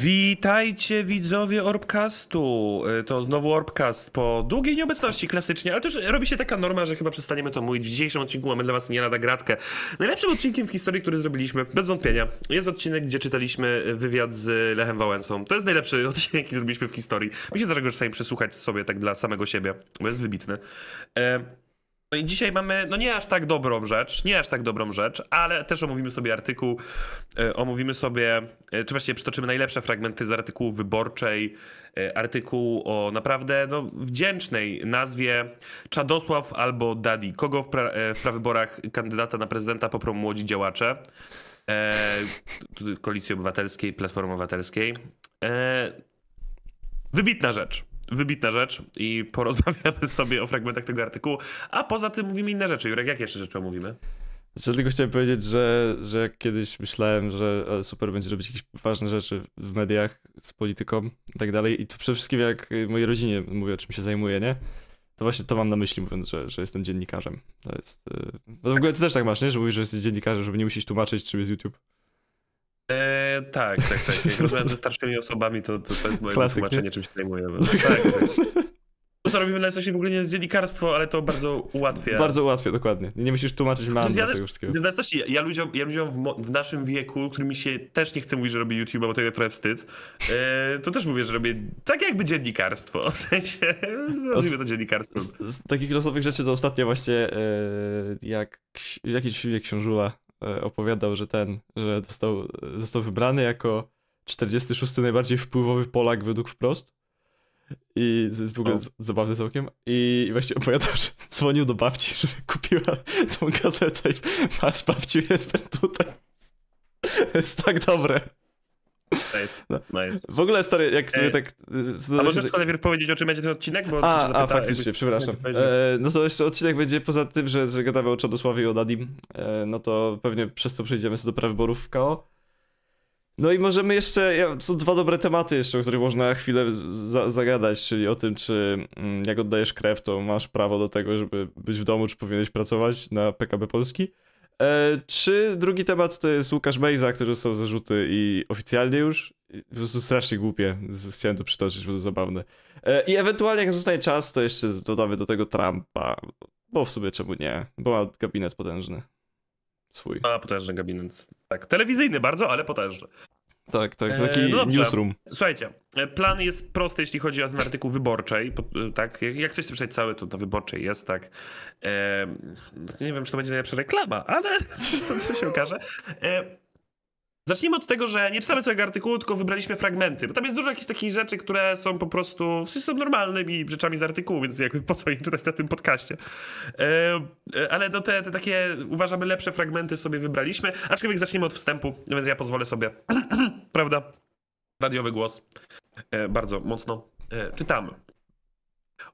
Witajcie widzowie Orbcastu. E, to znowu Orbcast po długiej nieobecności klasycznie, ale też robi się taka norma, że chyba przestaniemy to mówić. W dzisiejszym odcinku mamy dla was nie lada gratkę. Najlepszym odcinkiem w historii, który zrobiliśmy, bez wątpienia, jest odcinek, gdzie czytaliśmy e, wywiad z Lechem Wałęsą. To jest najlepszy odcinek, jaki zrobiliśmy w historii. Mi się sami przesłuchać sobie tak dla samego siebie, bo jest wybitny. E no i dzisiaj mamy, no nie aż tak dobrą rzecz, nie aż tak dobrą rzecz, ale też omówimy sobie artykuł, e, omówimy sobie, e, czy właściwie przytoczymy najlepsze fragmenty z artykułu wyborczej, e, artykuł o naprawdę no, wdzięcznej nazwie Czadosław albo Dadi. Kogo w, pra w prawyborach kandydata na prezydenta poprą młodzi działacze? E, Koalicji Obywatelskiej, Platformy Obywatelskiej. E, wybitna rzecz wybitna rzecz i porozmawiamy sobie o fragmentach tego artykułu, a poza tym mówimy inne rzeczy. Jurek, jakie jeszcze rzeczy omówimy? Znaczy, tylko chciałem powiedzieć, że, że jak kiedyś myślałem, że e, super będzie robić jakieś ważne rzeczy w mediach z polityką i tak dalej. I to przede wszystkim jak mojej rodzinie mówię, czym się zajmuję, nie? To właśnie to mam na myśli, mówiąc, że, że jestem dziennikarzem. To jest. E, no to w ogóle ty też tak masz, nie? Że mówisz, że jesteś dziennikarzem, żeby nie musisz tłumaczyć, czym jest YouTube. E, tak, tak, tak. Jak rozmawiam ze starszymi osobami, to, to, to jest moje Klasyk, tłumaczenie, nie? czym się zajmuję. No no tak. tak, tak. To, co robimy na jesteśmy w ogóle nie jest dziennikarstwo, ale to bardzo ułatwia. Bardzo ułatwia, dokładnie. Nie musisz tłumaczyć mam no ja tego wszystkiego. W ja, ja ludziom, ja ludziom w, w, naszym wieku, którymi się też nie chcę mówić, że robię YouTube, bo to jest trochę wstyd, e, to też mówię, że robię tak jakby dziennikarstwo. W sensie, nazwijmy to dziennikarstwo. Z, z, takich losowych rzeczy to ostatnio właśnie e, jak jakiś filmie Książula E, opowiadał, że ten, że został, został wybrany jako 46 najbardziej wpływowy Polak według wprost. I jest w ogóle z, całkiem. I właśnie opowiadał, że dzwonił do babci, żeby kupiła tą gazetę i ma z jestem tutaj. Jest tak dobre. No. W ogóle, stary, jak sobie e, tak... A znaczy- możesz tylko najpierw powiedzieć, o czym będzie ten odcinek? Bo a, a faktycznie, przepraszam. E, no to jeszcze odcinek będzie poza tym, że, że gadamy o Czadosławie i o Nadim, e, no to pewnie przez to przejdziemy sobie do prawyborów w KO. No i możemy jeszcze, ja, są dwa dobre tematy jeszcze, o których można chwilę za, zagadać, czyli o tym, czy mm, jak oddajesz krew, to masz prawo do tego, żeby być w domu, czy powinieneś pracować na PKB Polski. Czy e, drugi temat to jest Łukasz Mejza, który został zarzuty i oficjalnie już. Po prostu strasznie głupie. Chciałem to przytoczyć, bo to zabawne. E, I ewentualnie jak zostanie czas, to jeszcze dodamy do tego Trumpa. Bo w sumie czemu nie? Bo ma gabinet potężny. Swój. A potężny gabinet. Tak, telewizyjny bardzo, ale potężny. Tak, tak, e, taki no newsroom. Słuchajcie, e, plan jest prosty, jeśli chodzi o ten artykuł wyborczej, e, tak, jak, ktoś chce przeczytać cały, to do wyborczej jest, tak. E, no nie wiem, czy to będzie najlepsza reklama, ale coś się okaże. E, Zacznijmy od tego, że nie czytamy całego artykułu, tylko wybraliśmy fragmenty, bo tam jest dużo jakichś takich rzeczy, które są po prostu, wszyscy są normalnymi rzeczami z artykułu, więc jakby po co je czytać na tym podcaście. E, e, ale do no te, te, takie, uważamy, lepsze fragmenty sobie wybraliśmy, aczkolwiek zacznijmy od wstępu, więc ja pozwolę sobie, prawda, radiowy głos, e, bardzo mocno czytamy.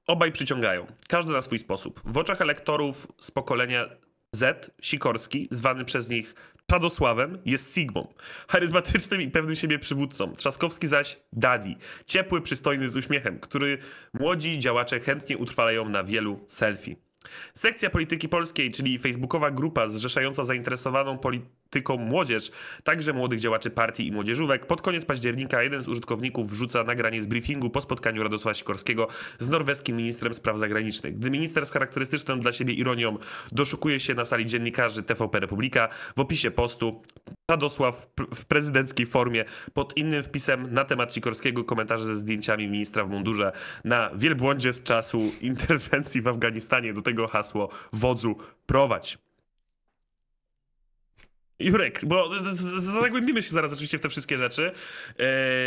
Obaj przyciągają, każdy na swój sposób. W oczach elektorów z pokolenia Z, Sikorski, zwany przez nich Radosławem jest Sigmą, charyzmatycznym i pewnym siebie przywódcą. Trzaskowski zaś Daddy, ciepły, przystojny z uśmiechem, który młodzi działacze chętnie utrwalają na wielu selfie. Sekcja Polityki Polskiej, czyli facebookowa grupa zrzeszająca zainteresowaną polityką młodzież, także młodych działaczy partii i młodzieżówek, pod koniec października jeden z użytkowników wrzuca nagranie z briefingu po spotkaniu Radosława Sikorskiego z norweskim ministrem spraw zagranicznych. Gdy minister z charakterystyczną dla siebie ironią doszukuje się na sali dziennikarzy TVP Republika, w opisie postu Radosław w prezydenckiej formie pod innym wpisem na temat Sikorskiego, komentarze ze zdjęciami ministra w mundurze na wielbłądzie z czasu interwencji w Afganistanie. Do tego hasło wodzu prowadź. Jurek, bo zagłębimy się zaraz oczywiście w te wszystkie rzeczy.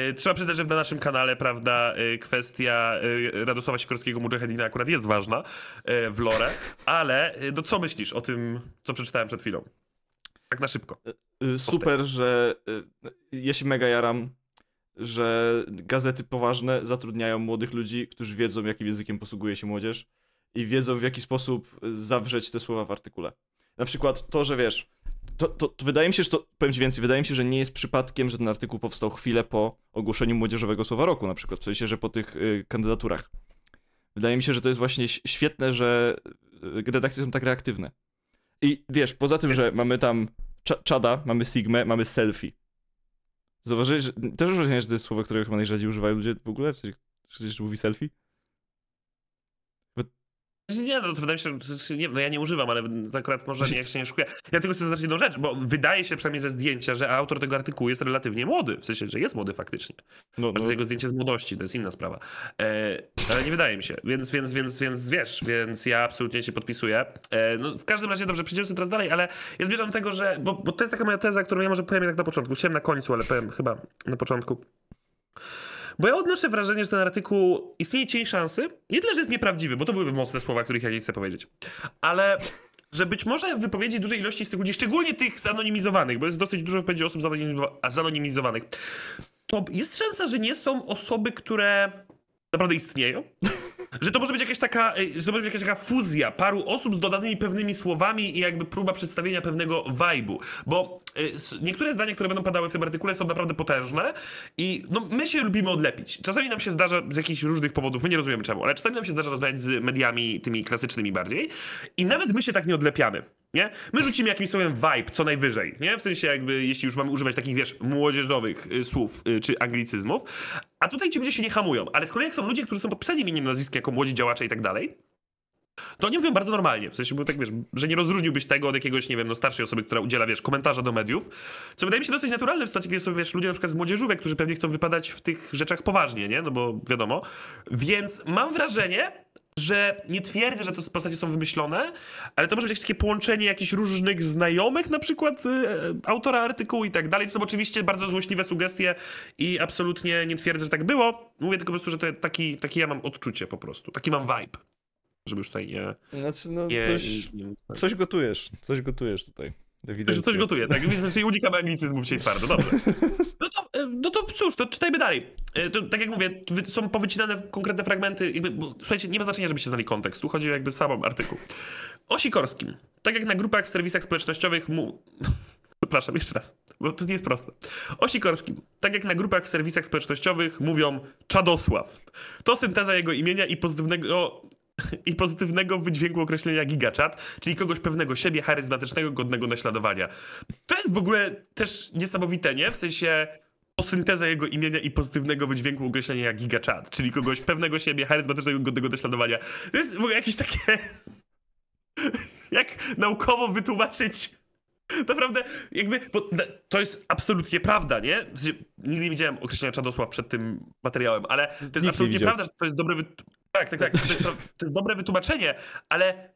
Yy, trzeba przyznać, że na naszym kanale, prawda, yy, kwestia yy, Radosława Sikorskiego Mujahedina akurat jest ważna w lore, ale no co myślisz o tym, co przeczytałem przed chwilą? Tak na szybko. E, e, super, że e, ja się mega jaram, że gazety poważne zatrudniają młodych ludzi, którzy wiedzą, jakim językiem posługuje się młodzież i wiedzą, w jaki sposób zawrzeć te słowa w artykule. Na przykład to, że wiesz, to, to, to, wydaje mi się, że to, powiem ci więcej, wydaje mi się, że nie jest przypadkiem, że ten artykuł powstał chwilę po ogłoszeniu Młodzieżowego Słowa Roku na przykład, w sensie, że po tych y, kandydaturach. Wydaje mi się, że to jest właśnie świetne, że redakcje są tak reaktywne. I wiesz, poza tym, że mamy tam czada, mamy sigmę, mamy selfie. Zauważyłeś, że... też wrażenie, że to jest słowo, którego chyba najrzadziej używają ludzie w ogóle? W sensie, ktoś mówi selfie? Znaczy, nie, no to wydaje mi się, że znaczy, nie, no ja nie używam, ale akurat może nie, jak się nie szukuje. Ja tylko chcę zaznaczyć jedną rzecz, bo wydaje się przynajmniej ze zdjęcia, że autor tego artykułu jest relatywnie młody, w sensie, że jest młody faktycznie. No, no. Jego zdjęcie z młodości, to jest inna sprawa. E, ale nie wydaje mi się, więc, więc, więc, więc wiesz, więc ja absolutnie się podpisuję. E, no, w każdym razie, dobrze, przejdziemy sobie teraz dalej, ale ja zmierzam do tego, że, bo, bo to jest taka moja teza, którą ja może powiem tak na początku, chciałem na końcu, ale powiem chyba na początku. Bo ja odnoszę wrażenie, że ten artykuł istnieje cień szansy. Nie tyle, że jest nieprawdziwy, bo to byłyby mocne słowa, których ja nie chcę powiedzieć. Ale że być może wypowiedzi dużej ilości z tych ludzi, szczególnie tych zanonimizowanych, bo jest dosyć dużo wypowiedzi osób zanonimizowanych, to jest szansa, że nie są osoby, które naprawdę istnieją? że to może być jakaś taka, e, że to może być jakaś taka fuzja paru osób z dodanymi pewnymi słowami i jakby próba przedstawienia pewnego wajbu. Bo e, niektóre zdania, które będą padały w tym artykule są naprawdę potężne i no, my się lubimy odlepić. Czasami nam się zdarza z jakichś różnych powodów, my nie rozumiemy czemu, ale czasami nam się zdarza rozmawiać z mediami tymi klasycznymi bardziej i nawet my się tak nie odlepiamy. Nie? My rzucimy jakimś słowem vibe, co najwyżej, nie? W sensie jakby, jeśli już mamy używać takich, wiesz, młodzieżowych y, słów y, czy anglicyzmów. A tutaj ci ludzie się nie hamują. Ale z kolei jak są ludzie, którzy są podpisani imieniem, nazwiskiem jako młodzi działacze i tak dalej, to nie mówią bardzo normalnie, w sensie, bo tak wiesz, że nie rozróżniłbyś tego od jakiegoś, nie wiem, no starszej osoby, która udziela, wiesz, komentarza do mediów, co wydaje mi się dosyć naturalne w sytuacji, kiedy są, wiesz, ludzie na przykład z młodzieżówek, którzy pewnie chcą wypadać w tych rzeczach poważnie, nie? No bo wiadomo. Więc mam wrażenie, że nie twierdzę, że te postacie są wymyślone, ale to może być jakieś takie połączenie jakichś różnych znajomych, na przykład y, e, autora artykułu i tak dalej. To są oczywiście bardzo złośliwe sugestie i absolutnie nie twierdzę, że tak było. Mówię tylko po prostu, że to, taki, taki ja mam odczucie po prostu, taki mam vibe. Żeby już tutaj nie... Znaczy, no, nie, coś, nie, nie coś gotujesz, coś gotujesz tutaj. Ewidentnie. Coś, coś gotuje, tak? Znaczy unikam anglicizmów dzisiaj twardo, dobrze. No no to cóż, to czytajmy dalej. E, to, tak jak mówię, są powycinane konkretne fragmenty. Jakby, słuchajcie, nie ma znaczenia, żebyście znali kontekst. Tu chodzi o jakby sam artykuł. O Sikorskim. Tak jak na grupach w serwisach społecznościowych mu... Przepraszam, jeszcze raz, bo to nie jest proste. O Sikorskim. Tak jak na grupach w serwisach społecznościowych mówią Czadosław. To synteza jego imienia i pozytywnego i pozytywnego wydźwięku określenia gigaczat, czyli kogoś pewnego siebie, charyzmatycznego, godnego naśladowania. To jest w ogóle też niesamowite, nie? W sensie synteza jego imienia i pozytywnego wydźwięku określenia jak gigachat, czyli kogoś pewnego siebie, charyzmatycznego, godnego do śladowania. To jest w ogóle jakieś takie... jak naukowo wytłumaczyć... Naprawdę, jakby, bo to jest absolutnie prawda, nie? W sensie, nigdy nie widziałem określenia Czadosław przed tym materiałem, ale to jest Nikt absolutnie prawda, że to jest dobre... Tak, tak, tak. To jest, to jest dobre wytłumaczenie, ale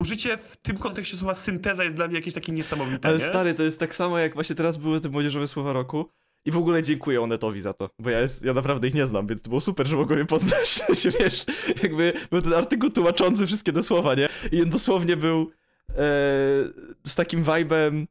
użycie w tym kontekście słowa synteza jest dla mnie jakieś takie niesamowite. Ale nie? stary, to jest tak samo jak właśnie teraz były te młodzieżowe słowa roku. I w ogóle dziękuję Onetowi za to, bo ja, jest, ja naprawdę ich nie znam, więc to było super, że mogłem je poznać. Wiesz, jakby był ten artykuł tłumaczący wszystkie te słowa, nie? I on dosłownie był e, z takim vibe'em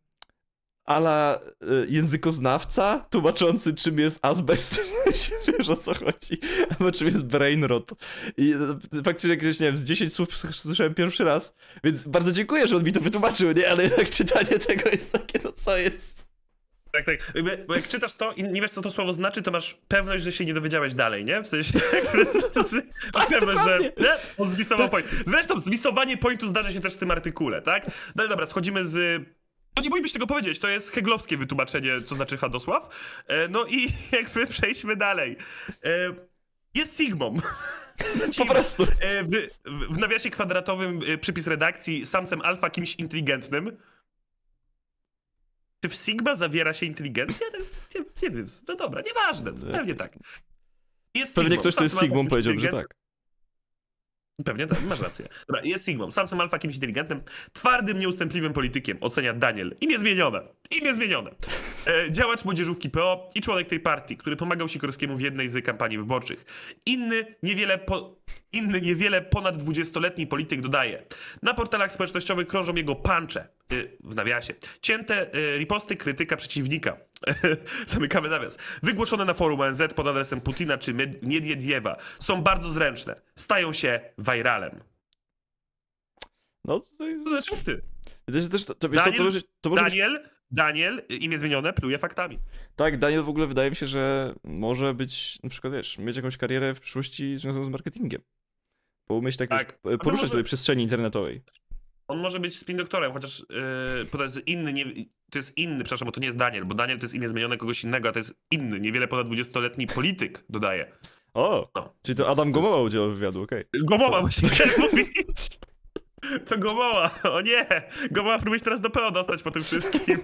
ala e, językoznawca tłumaczący, czym jest azbest. Wiesz o co chodzi, albo czym jest brain rot. I e, faktycznie jakieś, nie wiem, z 10 słów słyszałem pierwszy raz, więc bardzo dziękuję, że on mi to wytłumaczył, nie? Ale jednak czytanie tego jest takie, no co jest? Tak, tak. Bo jak czytasz to i nie wiesz, co to słowo znaczy, to masz pewność, że się nie dowiedziałeś dalej, nie? W sensie, masz tak, pewność, że nie? on zwisował tak. point. Zresztą zwisowanie pointu zdarzy się też w tym artykule, tak? No dobra, schodzimy z no nie bójmy się tego powiedzieć, to jest heglowskie wytłumaczenie, co znaczy Hadosław. E, no i jakby przejdźmy dalej. E, jest Sigmą. Po prostu. E, w, w nawiasie kwadratowym przypis redakcji samcem alfa kimś inteligentnym. Czy w Sigma zawiera się inteligencja? Tak nie, nie wiem, no dobra, nieważne, pewnie tak. Jest pewnie Sigmą. ktoś, kto jest Sigmą, powiedział, że tak. Pewnie tak, masz rację. Dobra, jest Sigmą. Samson Alfa kimś inteligentnym, twardym, nieustępliwym politykiem, ocenia Daniel. I niezmienione. I niezmienione. E, działacz młodzieżówki PO i członek tej partii, który pomagał Sikorskiemu w jednej z kampanii wyborczych. Inny niewiele, po, inny niewiele ponad 20-letni polityk dodaje. Na portalach społecznościowych krążą jego pancze. Y, w nawiasie. Cięte y, riposty krytyka przeciwnika. Zamykamy nawias. Wygłoszone na forum ONZ pod adresem Putina czy diewa są bardzo zręczne. Stają się viralem. No to jest... Znaczy, ty. to, to, Daniel, to, to może Daniel, być... Daniel, imię zmienione, pluje faktami. Tak, Daniel w ogóle wydaje mi się, że może być, na przykład wiesz, mieć jakąś karierę w przyszłości związaną z marketingiem. Bo umieć tak, tak. Wiesz, poruszać może... tej przestrzeni internetowej. On może być spin doktorem, chociaż yy, to jest inny, nie, to jest inny, przepraszam, bo to nie jest Daniel, bo Daniel to jest imię zmienione kogoś innego, a to jest inny, niewiele ponad 20-letni polityk, dodaje. O, no. czyli to Adam Gomowa jest... udzielał wywiadu, okej. Okay. Gomoła, właśnie chciałem mówić. To Gomowa. o nie, Gomowa próbuje się teraz do PO dostać po tym wszystkim.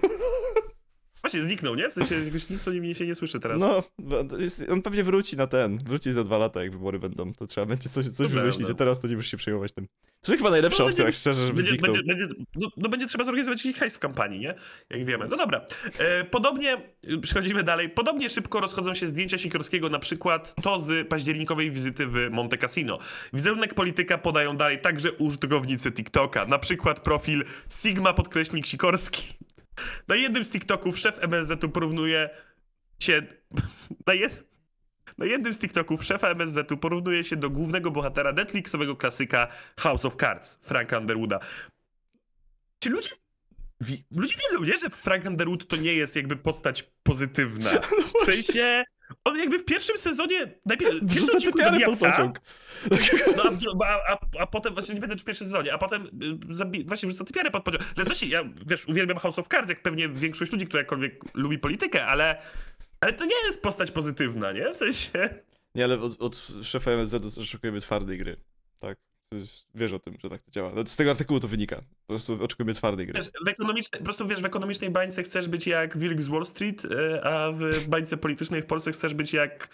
Właśnie zniknął, nie? W sensie jakoś nic o nim się nie słyszy teraz. No, no jest, on pewnie wróci na ten. Wróci za dwa lata, jak wybory będą. To trzeba będzie coś, coś wymyślić, a teraz to nie musisz się przejmować tym. To chyba najlepsza no, opcja, będzie, szczerze, żeby będzie, zniknął. będzie, no, no, będzie trzeba zorganizować jakiś hajs w kampanii, nie? Jak wiemy. No dobra. E, podobnie, przechodzimy dalej, podobnie szybko rozchodzą się zdjęcia Sikorskiego, na przykład to z październikowej wizyty w Monte Cassino. Wizerunek polityka podają dalej także użytkownicy TikToka, na przykład profil Sigma podkreśnik Sikorski. Na jednym z TikToków szef MSZ-u porównuje się. Na, jed... na jednym z TikToków szefa MSZ-u porównuje się do głównego bohatera Netflixowego klasyka House of Cards, Franka Underwooda. Czy ludzie Ludzie wiedzą, nie? Że Frank Underwood to nie jest jakby postać pozytywna. No w sensie, on jakby w pierwszym sezonie najpierw pierwszy odcinku zabija psa, no, a, a, a, potem, właśnie nie będę czy pierwszy sezonie, a potem y, zabi, właśnie wrzuca typiarę pod pociąg. Zresztą ja, wiesz, uwielbiam House of Cards, jak pewnie większość ludzi, która jakkolwiek lubi politykę, ale, ale to nie jest postać pozytywna, nie? W sensie... Nie, ale od, od szefa MSZ oszukujemy twardej gry, tak? Wiesz o tym, że tak to działa. No, z tego artykułu to wynika. Po prostu oczekujemy twardej gry. Wiesz, w ekonomicznej, po prostu wiesz, w ekonomicznej bańce chcesz być jak Wilk z Wall Street, e, a w bańce politycznej w Polsce chcesz być jak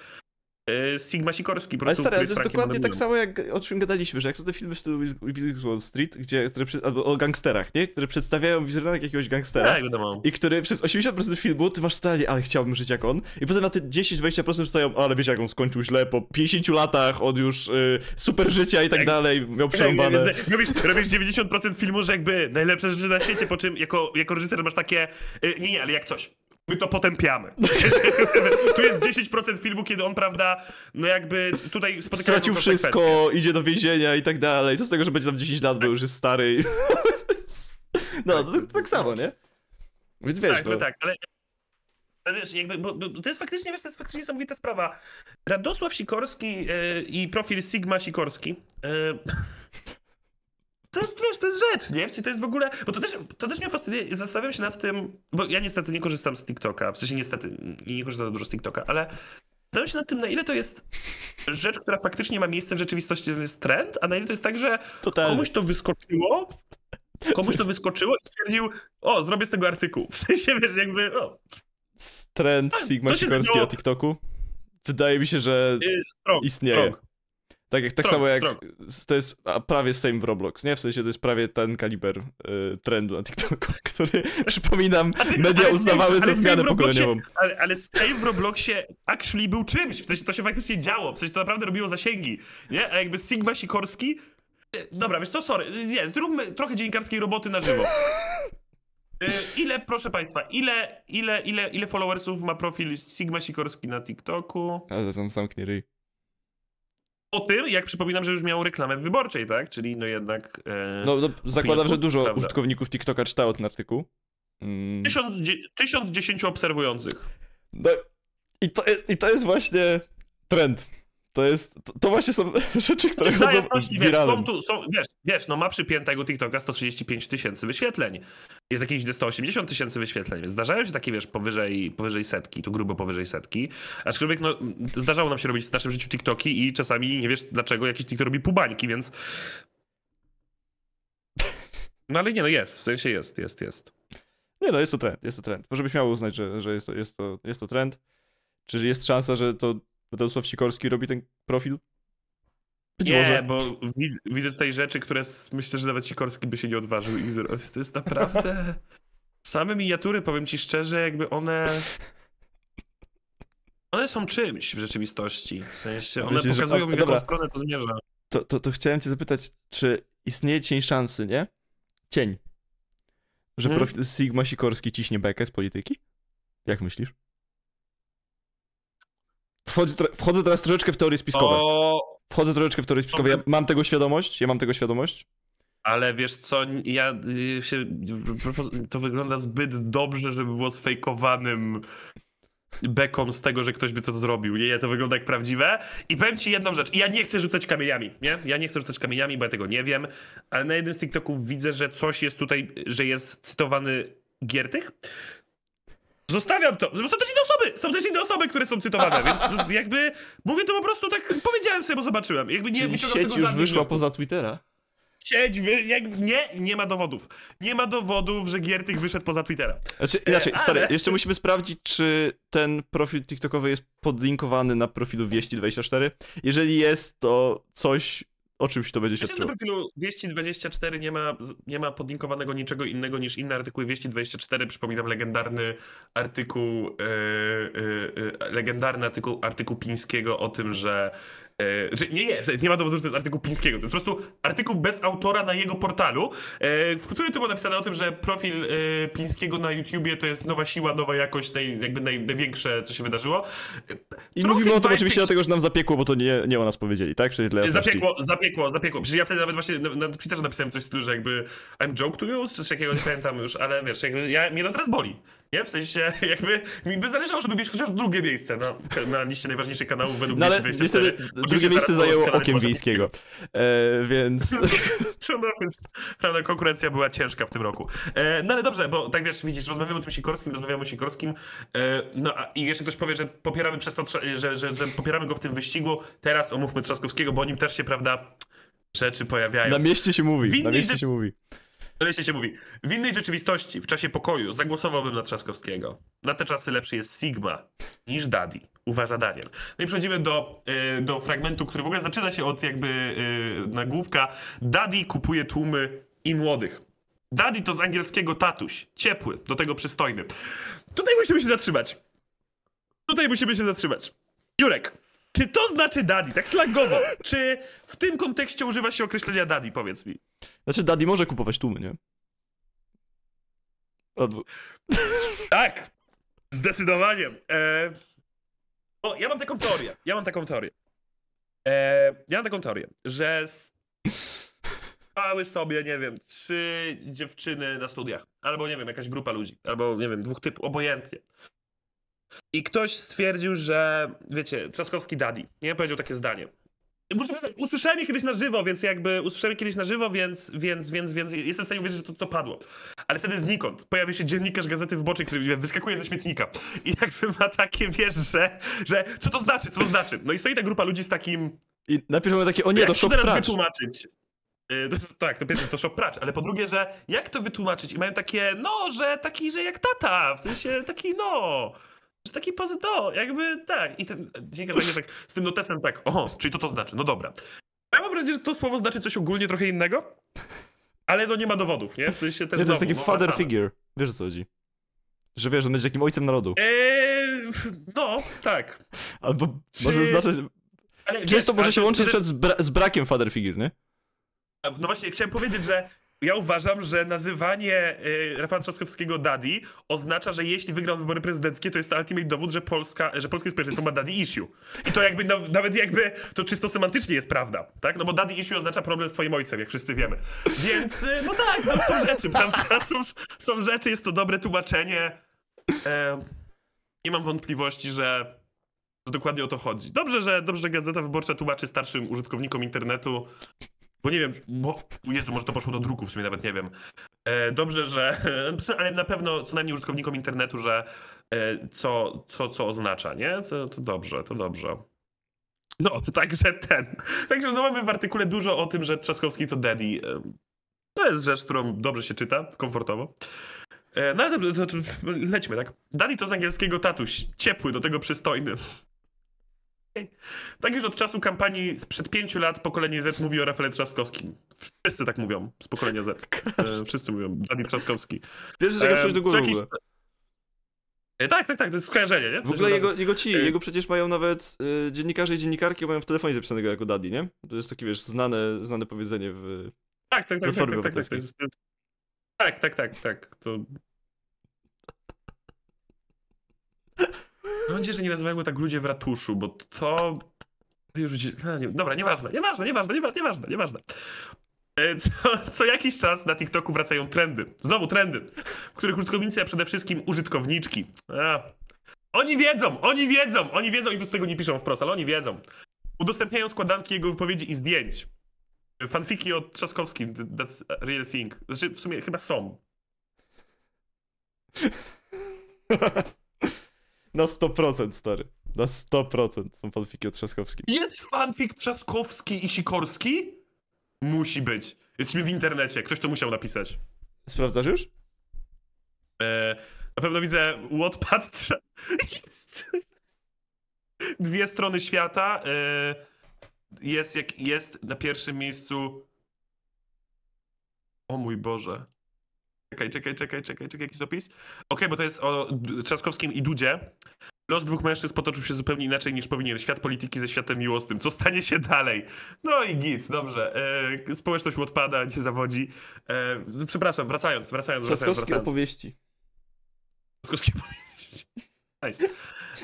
E, Sigma Sikorski. Po ale stary, ale to jest dokładnie tak samo, jak o czym gadaliśmy, że jak są te filmy w stylu Wilk Wall Street, gdzie, które, albo o gangsterach, nie? Które przedstawiają wizerunek jakiegoś gangstera tak, wiadomo. i który przez 80% filmu ty masz totalnie, ale chciałbym żyć jak on i potem na te 10-20% stają, ale wiecie jak on skończył źle, po 50 latach od już y, super życia i tak, tak dalej, miał tak, przerąbane. Tak, robisz, robisz 90% filmu, że jakby najlepsze rzeczy na świecie, po czym jako, jako reżyser masz takie, y, nie, nie, ale jak coś, my to potępiamy. tu jest 10% filmu, kiedy on, prawda, no jakby tutaj spotyka Stracił wszystko, idzie do więzienia i tak dalej. Co z tego, że będzie tam 10 lat, bo już jest stary. no, to, to tak-, tak samo, nie? Więc wiesz, tak, no, no tak, ale Wiesz, jakby, bo, bo, to jest faktycznie, wiesz, to jest faktycznie niesamowita sprawa. Radosław Sikorski yy, i profil Sigma Sikorski. Yy, to jest, wiesz, to jest rzecz, nie? to jest w ogóle, bo to też, to też mnie fascynuje, zastanawiam się nad tym, bo ja niestety nie korzystam z TikToka, w sensie niestety nie korzystam dużo z TikToka, ale zastanawiam się nad tym, na ile to jest rzecz, która faktycznie ma miejsce w rzeczywistości, to jest trend, a na ile to jest tak, że Totalnie. komuś to wyskoczyło, komuś to wyskoczyło i stwierdził, o, zrobię z tego artykuł. W sensie, wiesz, jakby, o. Trend tak, Sigma Sikorski o TikToku? Wydaje mi się, że y, istnieje. Strong. Tak, jak, tak samo jak to jest prawie same w Roblox, nie? W sensie to jest prawie ten kaliber y, trendu na TikToku, który przypominam, media ale uznawały ale za zmianę pokoleniową. Ale, ale same w Robloxie actually był czymś, w sensie to się faktycznie działo, w sensie to naprawdę robiło zasięgi, nie? A jakby Sigma Sikorski... Dobra, wiesz co, sorry, nie, zróbmy trochę dziennikarskiej roboty na żywo. Y, ile, proszę państwa, ile, ile, ile, ile followersów ma profil Sigma Sikorski na TikToku? Ale sam zamknij ryj po tym, jak przypominam, że już miał reklamę wyborczej, tak? Czyli no jednak... E, no, no zakładam, że dużo prawda. użytkowników TikToka czytało ten artykuł. Mm. 1010 obserwujących. No, i, to, I to jest właśnie trend. To jest, to, to właśnie są rzeczy, które no, chodzą wiesz, są tu, są, wiesz, wiesz, no ma przypiętego TikToka 135 tysięcy wyświetleń. Jest jakieś 180 tysięcy wyświetleń, więc zdarzają się takie, wiesz, powyżej, powyżej setki, tu grubo powyżej setki. Aczkolwiek, no, zdarzało nam się robić w naszym życiu TikToki i czasami nie wiesz, dlaczego jakiś TikTok robi półbańki, więc... No ale nie, no jest, w sensie jest, jest, jest. Nie no, jest to trend, jest to trend. Może byś miał uznać, że, że jest, to, jest, to, jest to trend. Czy jest szansa, że to Radosław Sikorski robi ten profil? Być nie, może. bo widzę, widzę tutaj rzeczy, które myślę, że nawet Sikorski by się nie odważył ich zrobić. To jest naprawdę... Same miniatury, powiem ci szczerze, jakby one... One są czymś w rzeczywistości. W sensie one Myślisz, pokazują że... mi, w no jaką stronę to zmierza. To, to, to chciałem cię zapytać, czy istnieje cień szansy, nie? Cień. Że hmm? profil Sigma Sikorski ciśnie bekę z polityki? Jak myślisz? wchodzę, wchodzę teraz troszeczkę w teorie spiskowe. O... Wchodzę troszeczkę w teorie spiskowe. Ja mam tego świadomość, ja mam tego świadomość. Ale wiesz co, ja y, się, to wygląda zbyt dobrze, żeby było sfejkowanym beką z tego, że ktoś by to zrobił. Nie, to wygląda jak prawdziwe. I powiem ci jedną rzecz. Ja nie chcę rzucać kamieniami, nie? Ja nie chcę rzucać kamieniami, bo ja tego nie wiem. Ale na jednym z TikToków widzę, że coś jest tutaj, że jest cytowany Giertych. Zostawiam to. Bo są też inne osoby, są też inne osoby, które są cytowane, więc jakby mówię to po prostu tak, powiedziałem sobie, bo zobaczyłem. Jakby nie Czyli sieć już wyszła poza Twittera. Sieć, nie, nie ma dowodów. Nie ma dowodów, że Giertych wyszedł poza Twittera. Znaczy, e, inaczej, stary, jeszcze musimy sprawdzić, czy ten profil TikTokowy jest podlinkowany na profilu Wieści24. Jeżeli jest, to coś o czymś to będzie się znaczy, Na profilu 224 nie ma, nie ma podlinkowanego niczego innego niż inne artykuły. 224, przypominam, legendarny artykuł, yy, yy, legendarny artykuł, artykuł Pińskiego o tym, że E, znaczy, nie jest, nie ma dowodu, że to jest artykuł Pińskiego. To jest po prostu artykuł bez autora na jego portalu, e, w którym to było napisane o tym, że profil e, Pińskiego na YouTubie to jest nowa siła, nowa jakość, naj, jakby naj, największe, co się wydarzyło. I mówimy o tym oczywiście dlatego, że nam zapiekło, bo to nie, nie o nas powiedzieli, tak? Czyli dla zapiekło, zapiekło, zapiekło. Przecież ja wtedy nawet właśnie na, na Twitterze napisałem coś w stylu, że jakby I'm joke to use, czy coś pamiętam już, ale wiesz, jakby ja, mnie to teraz boli. Nie? W sensie jakby mi by zależało, żeby mieć chociaż drugie miejsce na, na liście najważniejszych kanałów według no, ale niestety drugie miejsce zajęło Okiem Wiejskiego, e, więc... Prawda, konkurencja była ciężka w tym roku. E, no ale dobrze, bo tak wiesz, widzisz, rozmawiamy o tym Sikorskim, rozmawiamy o Sikorskim, e, no a, i jeszcze ktoś powie, że popieramy przez to, że, że, że popieramy go w tym wyścigu, teraz omówmy Trzaskowskiego, bo o nim też się, prawda, rzeczy pojawiają. Na mieście się mówi, na mieście się mówi. Oczywiście się mówi, w innej rzeczywistości, w czasie pokoju, zagłosowałbym na Trzaskowskiego. Na te czasy lepszy jest Sigma niż Daddy, uważa Daniel. No i przechodzimy do, e, do fragmentu, który w ogóle zaczyna się od jakby e, nagłówka. Daddy kupuje tłumy i młodych. Daddy to z angielskiego tatuś, ciepły, do tego przystojny. Tutaj musimy się zatrzymać. Tutaj musimy się zatrzymać. Jurek, czy to znaczy daddy, tak slangowo? Czy w tym kontekście używa się określenia daddy, powiedz mi? Znaczy, Daddy może kupować tłumy, nie? Tak! Zdecydowanie. E... O, ja mam taką teorię. Ja mam taką teorię. E... Ja mam taką teorię, że spały sobie, nie wiem, trzy dziewczyny na studiach. Albo, nie wiem, jakaś grupa ludzi. Albo, nie wiem, dwóch typów, obojętnie. I ktoś stwierdził, że, wiecie, Trzaskowski daddy. Nie? Powiedział takie zdanie. Muszę przyznać, usłyszałem je kiedyś na żywo, więc jakby usłyszałem je kiedyś na żywo, więc, więc, więc, więc jestem w stanie uwierzyć, że to, to padło. Ale wtedy znikąd pojawia się dziennikarz Gazety Wyborczej, który wyskakuje ze śmietnika i jakby ma takie, wiesz, że, że co to znaczy, co to znaczy. No i stoi ta grupa ludzi z takim... I najpierw mamy takie, o nie, to szok teraz pracz. wytłumaczyć? Y, to, tak, to pierwsze to shop pracz, ale po drugie, że jak to wytłumaczyć? I mają takie, no, że taki, że jak tata, w sensie taki, no... Że taki pozyto, jakby tak. I ten dziennikarz będzie tak z tym notesem tak, oho, czyli to to znaczy, no dobra. Ja mam wrażenie, że to słowo znaczy coś ogólnie trochę innego, ale no nie ma dowodów, nie? W sensie też nie, to jest taki no, father figure, wiesz o co chodzi. Że wiesz, on będzie jakim ojcem narodu. Eee, no, tak. Albo Czy... może znaczyć... Ale Często wiesz, może się łączyć to, z, bra z brakiem father figure, nie? No właśnie, chciałem powiedzieć, że ja uważam, że nazywanie e, Rafała Trzaskowskiego daddy oznacza, że jeśli wygrał wybory prezydenckie, to jest to ultimate dowód, że, Polska, że polskie społeczeństwo ma daddy issue. I to jakby, nawet jakby, to czysto semantycznie jest prawda, tak? No bo daddy issue oznacza problem z twoim ojcem, jak wszyscy wiemy. Więc, e, no tak, no są rzeczy, prawda? Są, są rzeczy, jest to dobre tłumaczenie. nie mam wątpliwości, że, że dokładnie o to chodzi. Dobrze, że, dobrze, że Gazeta Wyborcza tłumaczy starszym użytkownikom internetu, bo nie wiem, bo Jezu, może to poszło do druku, w sumie nawet nie wiem. E, dobrze, że. Ale na pewno co najmniej użytkownikom internetu, że e, co, co, co oznacza, nie? To, to dobrze, to dobrze. No, także ten. Także no mamy w artykule dużo o tym, że Trzaskowski to daddy. E, to jest rzecz, którą dobrze się czyta, komfortowo. No ale dobrze, to, to, lećmy, tak? Daddy to z angielskiego tatuś. Ciepły, do tego przystojny. Tak już od czasu kampanii sprzed pięciu lat pokolenie Z mówi o Rafale Trzaskowskim. Wszyscy tak mówią z pokolenia Z. Tak. E, wszyscy mówią, Dani Trzaskowski. Wiesz, że go e, do góry jakiś... E, tak, tak, tak, to jest skojarzenie, nie? W, w ogóle jego, jego ci, e. jego przecież mają nawet y, dziennikarze i dziennikarki mają w telefonie zapisanego jako Daddy, nie? To jest takie, wiesz, znane, znane powiedzenie w Tak, tak, tak, tak, tak, tak, tak, tak, tak, tak, tak, to... No, mam nadzieję, że nie nazywają go tak ludzie w ratuszu, bo to... Już... No, nie... Dobra, nieważne, nieważne, nieważne, nieważne, nieważne, nieważne. Co, co, jakiś czas na TikToku wracają trendy. Znowu trendy, w których użytkownicy, a przede wszystkim użytkowniczki. A. Oni wiedzą, oni wiedzą, oni wiedzą i po prostu tego nie piszą wprost, ale oni wiedzą. Udostępniają składanki jego wypowiedzi i zdjęć. Fanfiki o Trzaskowskim, that's a real thing. Znaczy, w sumie chyba są. Na 100% stary. Na 100% są fanfiki o Trzaskowskim. Jest fanfik Trzaskowski i Sikorski? Musi być. Jesteśmy w internecie, ktoś to musiał napisać. Sprawdzasz już? Eee, na pewno widzę Wattpad. Tra... Dwie strony świata. Eee, jest jak jest na pierwszym miejscu. O mój Boże. Czekaj, czekaj, czekaj, czekaj, czekaj, jakiś opis. Okej, okay, bo to jest o Trzaskowskim i Dudzie. Los dwóch mężczyzn potoczył się zupełnie inaczej niż powinien. Świat polityki ze światem miłosnym. Co stanie się dalej? No i git, dobrze. E, społeczność odpada, nie zawodzi. E, przepraszam, wracając, wracając, wracając. Trzaskowskie opowieści. Trzaskowskie opowieści. Nice.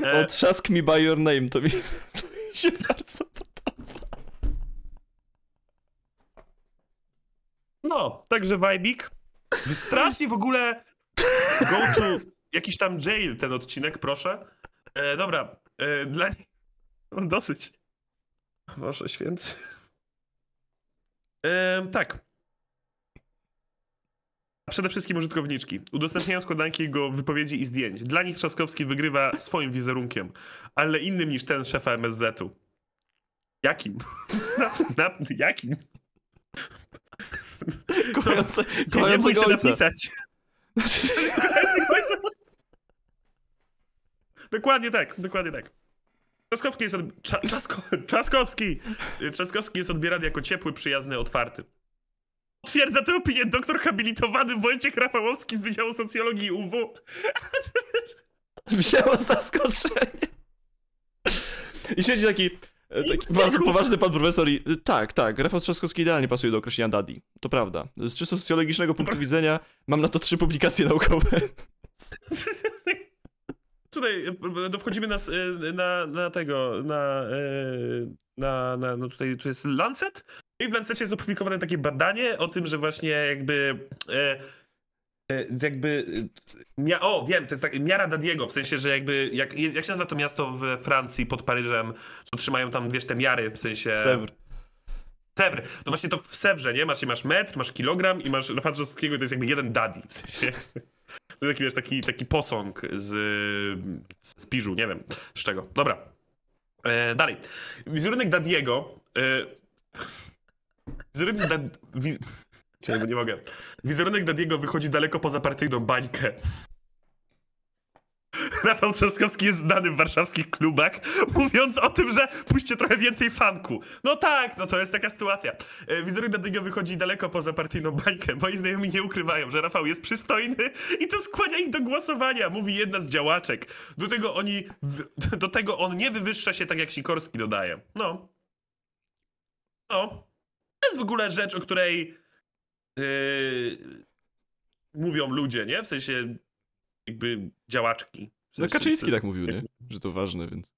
E, o Trzask mi by your name, to mi, to mi się bardzo podoba. No, także wajbik. Strasznie w ogóle go to jakiś tam jail ten odcinek, proszę. E, dobra, e, dla nich dosyć. Boże święty. E, tak. Przede wszystkim użytkowniczki. Udostępniają składanki jego wypowiedzi i zdjęć. Dla nich Trzaskowski wygrywa swoim wizerunkiem, ale innym niż ten szefa MSZ-u. Jakim? na, na, jakim? Kojące, nie, kojące nie bój się napisać. dokładnie tak, dokładnie tak. Trzaskowski jest, od... Trzasko... Trzaskowski jest odbierany jako ciepły, przyjazny, otwarty. Potwierdza tę opinię doktor habilitowany Wojciech Rafałowski z Wydziału Socjologii UW. Wzięło zaskoczenie. I siedzi taki, E, Taki bardzo poważny pan profesor i e, tak, tak, Rafał Trzaskowski idealnie pasuje do określenia daddy. To prawda. Z czysto socjologicznego punktu widzenia mam na to trzy publikacje naukowe. Tutaj e, no wchodzimy na, na, na tego, na, na, na no tutaj, tu jest Lancet no i w Lancetie jest opublikowane takie badanie o tym, że właśnie jakby e, E, jakby. E, mia o, wiem, to jest tak, miara Dadiego, w sensie, że jakby. Jak, jak się nazywa to miasto w Francji pod Paryżem, co trzymają tam, wiesz, te miary, w sensie. Sewr. Sewr. No właśnie to w Sewrze, nie? Masz, masz metr, masz kilogram i masz Rafał francuskiego to jest jakby jeden Dadi, w sensie. To taki, wiesz, taki, taki posąg z, z piżu, nie wiem z czego. Dobra. E, dalej. Wizerunek Dadiego. E, wizerunek Dadiego. Cię, bo nie mogę. Wizerunek Dadiego wychodzi daleko poza partyjną bańkę. Rafał Trzaskowski jest znany w warszawskich klubach, mówiąc o tym, że puśćcie trochę więcej fanku. No tak, no to jest taka sytuacja. E, wizerunek Dadiego wychodzi daleko poza partyjną bańkę. Moi znajomi nie ukrywają, że Rafał jest przystojny i to skłania ich do głosowania, mówi jedna z działaczek. Do tego oni, do tego on nie wywyższa się tak jak Sikorski dodaje. No. No. To jest w ogóle rzecz, o której Yy, mówią ludzie, nie? W sensie jakby działaczki. W no sensie, no Kaczyński jest, tak mówił, nie? Że to ważne, więc...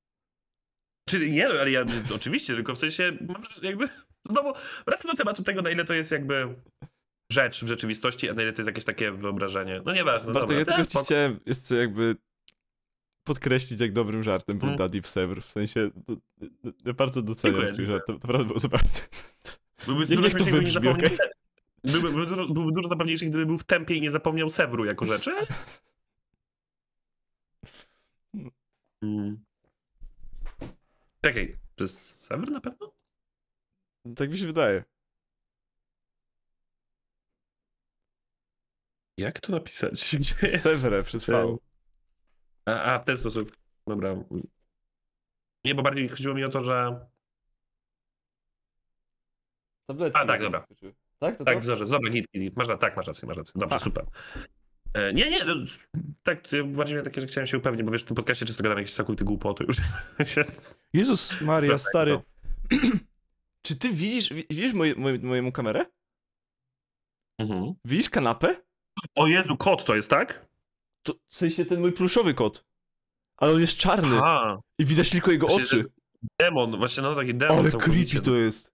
Czyli nie, ale ja oczywiście, tylko w sensie jakby znowu wracam do tematu tego, na ile to jest jakby rzecz w rzeczywistości, a na ile to jest jakieś takie wyobrażenie. No nieważne. Bartek, dobra, ja tylko ci chciałem jeszcze jakby podkreślić, jak dobrym żartem był hmm. Daddy w W sensie no, no, to, to, to, bardzo doceniam To naprawdę było zupełnie. Niech, niech to wybrzmi, okej? Okay? Byłby, byłby, dużo, byłby dużo zabawniejszy, gdyby był w tempie i nie zapomniał Sewru jako rzeczy. Mm. Czekaj, to jest na pewno? Tak mi się wydaje. Jak to napisać? Sewrę przez V. A, a, w ten sposób. Dobra. Nie, bo bardziej chodziło mi o to, że. Tabletki a tak, dobra. Skoczyły. Tak, to tak to? wzorzec. Dobra, git, git. tak, masz rację, masz rację. Dobrze, tak. super. E, nie, nie, no, tak, bardziej takie, że chciałem się upewnić, bo wiesz, w tym podcaście często gadam jakieś całkowite głupoty już. Jezus Maria, stary. No. Czy ty widzisz, widzisz moj, moj, moją kamerę? Mhm. Widzisz kanapę? O Jezu, kot to jest, tak? To, w sensie ten mój pluszowy kot. Ale on jest czarny. Aha. I widać tylko jego Myślę, oczy. Demon, właśnie no taki demon. Ale creepy to jest.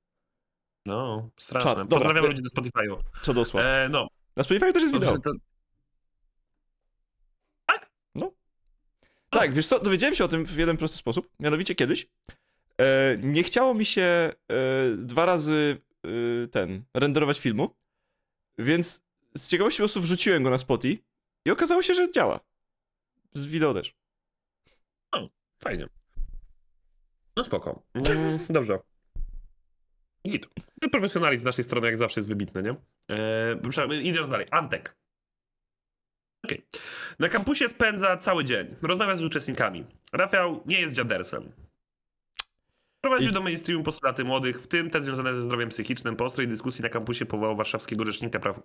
No, straszne. Czad, Pozdrawiam ludzi na Spotify'u. Co dosłownie. E, no. Na Spotify też jest wideo. To... Tak? No. Tak, wiesz co, dowiedziałem się o tym w jeden prosty sposób. Mianowicie kiedyś e, nie chciało mi się e, dwa razy e, ten, renderować filmu, więc z ciekawości po prostu wrzuciłem go na Spotify i okazało się, że działa. Z wideo też. O, fajnie. No spoko. Mm, dobrze. Git. No, profesjonalizm z naszej strony jak zawsze jest wybitny, nie? Eee, idąc dalej. Antek. Okay. Na kampusie spędza cały dzień. Rozmawia z uczestnikami. Rafał nie jest dziadersem. Prowadził I... do mainstreamu postulaty młodych, w tym te związane ze zdrowiem psychicznym. Po ostrej dyskusji na kampusie powołał warszawskiego rzecznika praw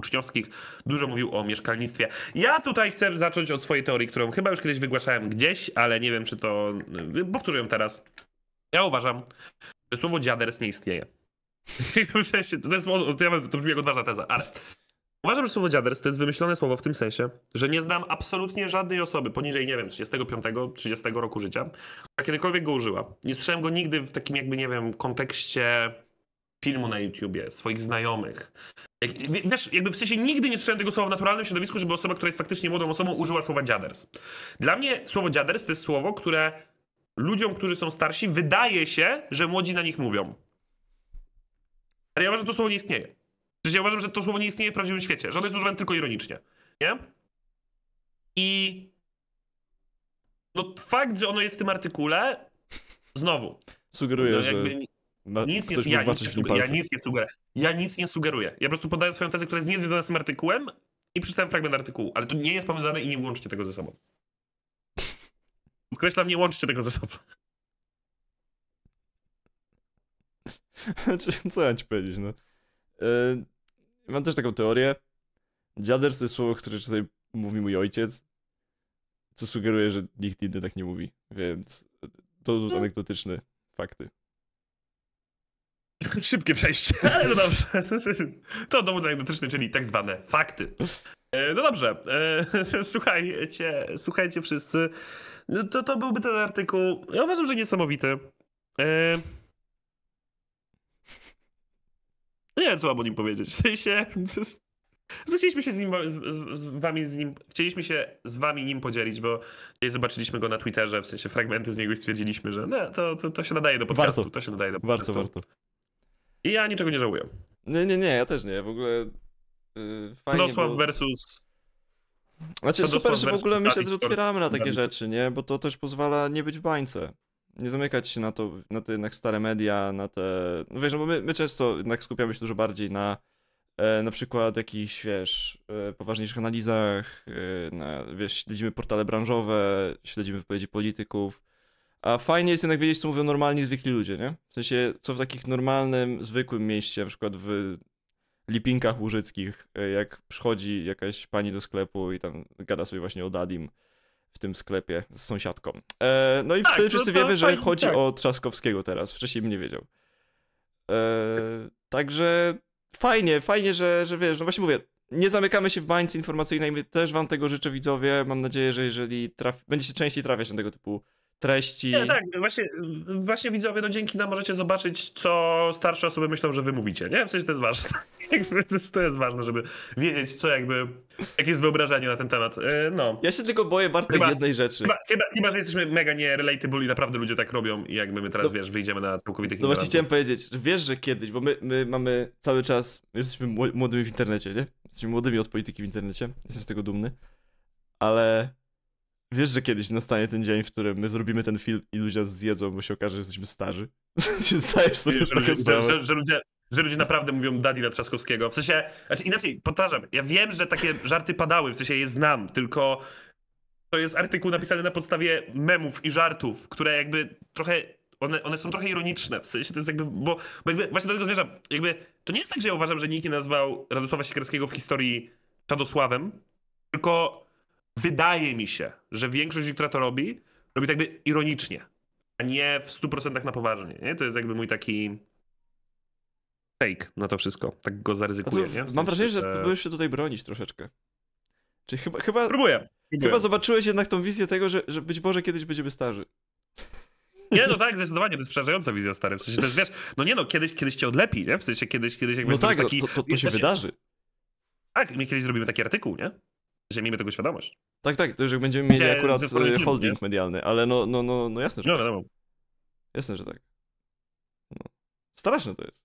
uczniowskich. Dużo mówił o mieszkalnictwie. Ja tutaj chcę zacząć od swojej teorii, którą chyba już kiedyś wygłaszałem gdzieś, ale nie wiem, czy to... Powtórzę ją teraz. Ja uważam, słowo dziaders nie istnieje. w sensie, to, jest, to brzmi jak odważna teza, ale uważam, że słowo dziaders to jest wymyślone słowo w tym sensie, że nie znam absolutnie żadnej osoby poniżej, nie wiem, 35-30 roku życia, która kiedykolwiek go użyła. Nie słyszałem go nigdy w takim jakby, nie wiem, kontekście filmu na YouTubie, swoich znajomych. Jak, wiesz, jakby w sensie nigdy nie słyszałem tego słowa w naturalnym środowisku, żeby osoba, która jest faktycznie młodą osobą, użyła słowa dziaders. Dla mnie słowo dziaders to jest słowo, które ludziom, którzy są starsi, wydaje się, że młodzi na nich mówią. Ale ja uważam, że to słowo nie istnieje. Przecież ja uważam, że to słowo nie istnieje w prawdziwym świecie, że ono jest używane tylko ironicznie. Nie? I no, fakt, że ono jest w tym artykule, znowu. Sugeruje, no, jakby... że. nic nie, ja, nic nie sugeruję, ja nic nie sugeruję. Ja nic nie sugeruję. Ja po prostu podaję swoją tezę, która jest niezwiązana z tym artykułem i przeczytałem fragment artykułu, ale to nie jest powiązane i nie łączcie tego ze sobą. Podkreślam, nie łączcie tego ze sobą. Znaczy, co ja ci powiedzieć, no. Yy, mam też taką teorię. Dziaders to jest słowo, które czasami mówi mój ojciec, co sugeruje, że nikt inny tak nie mówi, więc to są no. anegdotyczne fakty. Szybkie przejście, ale no dobrze. To dowód anegdotyczny, czyli tak zwane fakty. E, no dobrze, e, słuchajcie, słuchajcie wszyscy. No to, to byłby ten artykuł. Ja uważam, że niesamowity. E, no nie wiem, co mam o nim powiedzieć. W sensie. Chcieliśmy się z nim, z, z, wami z nim, chcieliśmy się z wami nim podzielić, bo gdzieś zobaczyliśmy go na Twitterze, w sensie fragmenty z niego i stwierdziliśmy, że no, to, to, to się nadaje do podcastu. Warto. To się nadaje do podcastu. Warto, warto. I ja niczego nie żałuję. Nie, nie, nie, ja też nie, w ogóle yy, fajnie Wrocław bo... versus znaczy to super, że w ogóle my się też otwieramy na takie rzeczy, nie? Bo to też pozwala nie być w bańce. Nie zamykać się na to, na te jednak stare media, na te... No wiesz, no bo my, my często jednak skupiamy się dużo bardziej na e, na przykład jakichś, wiesz, e, poważniejszych analizach, e, na, wiesz, śledzimy portale branżowe, śledzimy wypowiedzi polityków, a fajnie jest jednak wiedzieć, co mówią normalni, zwykli ludzie, nie? W sensie, co w takich normalnym, zwykłym mieście, na przykład w lipinkach łużyckich, e, jak przychodzi jakaś pani do sklepu i tam gada sobie właśnie o Dadim w tym sklepie z sąsiadką. E, no i tak, wtedy wszyscy wiemy, że fajnie, chodzi tak. o Trzaskowskiego teraz, wcześniej bym nie wiedział. E, tak. także fajnie, fajnie, że, że wiesz, no właśnie mówię, nie zamykamy się w bańce informacyjnej, my też wam tego życzę widzowie, mam nadzieję, że jeżeli traf... będziecie częściej trafiać na tego typu treści. Nie, tak, właśnie, właśnie widzowie, no dzięki nam możecie zobaczyć, co starsze osoby myślą, że wy mówicie, nie? W sensie to jest ważne. to jest ważne, żeby wiedzieć, co jakby, jakie jest wyobrażenie na ten temat. E, no. Ja się tylko boję, Bartek, chyba, jednej rzeczy. Chyba, chyba, chyba, że jesteśmy mega nierelatable i naprawdę ludzie tak robią i jakby my teraz, no, wiesz, wyjdziemy na całkowitych No właśnie chciałem powiedzieć, że wiesz, że kiedyś, bo my, my mamy cały czas, jesteśmy młodymi w internecie, nie? Jesteśmy młodymi od polityki w internecie, jestem z tego dumny, ale Wiesz, że kiedyś nastanie ten dzień, w którym my zrobimy ten film i ludzie zjedzą, bo się okaże, że jesteśmy starzy. Zdajesz sobie z tego Że, że, że, ludzie, że ludzie naprawdę mówią Daddy dla Trzaskowskiego. W sensie, znaczy inaczej, powtarzam, ja wiem, że takie żarty padały, w sensie je znam, tylko to jest artykuł napisany na podstawie memów i żartów, które jakby trochę, one, one są trochę ironiczne, w sensie to jest jakby, bo, bo jakby właśnie do tego zmierzam, jakby to nie jest tak, że ja uważam, że nikt nie nazwał Radosława Sikorskiego w historii Czadosławem, tylko wydaje mi się, że większość ludzi, która to robi, robi tak jakby ironicznie, a nie w 100% na poważnie. Nie? To jest jakby mój taki fake na to wszystko. Tak go zaryzykuję. Znaczy, w, w sensie, mam wrażenie, że próbujesz się tutaj bronić troszeczkę. Czyli chyba, chyba, Próbuję. Próbuję. Chyba zobaczyłeś jednak tą wizję tego, że, że być może kiedyś będziemy starzy. Nie, no tak, zdecydowanie, to jest przerażająca wizja, stary. W sensie, to jest, wiesz, no nie no, kiedyś, kiedyś cię odlepi, nie? W sensie, kiedyś, kiedyś jakby... No tak, no taki, to, to, to się wydarzy. Tak, my kiedyś zrobimy taki artykuł, nie? że miejmy tego świadomość. Tak, tak, to już jak będziemy mieli że, akurat że e, holding nie? medialny, ale no, no, no, no jasne, że no, tak. Wiadomo. Jasne, że tak. No. Straszne to jest.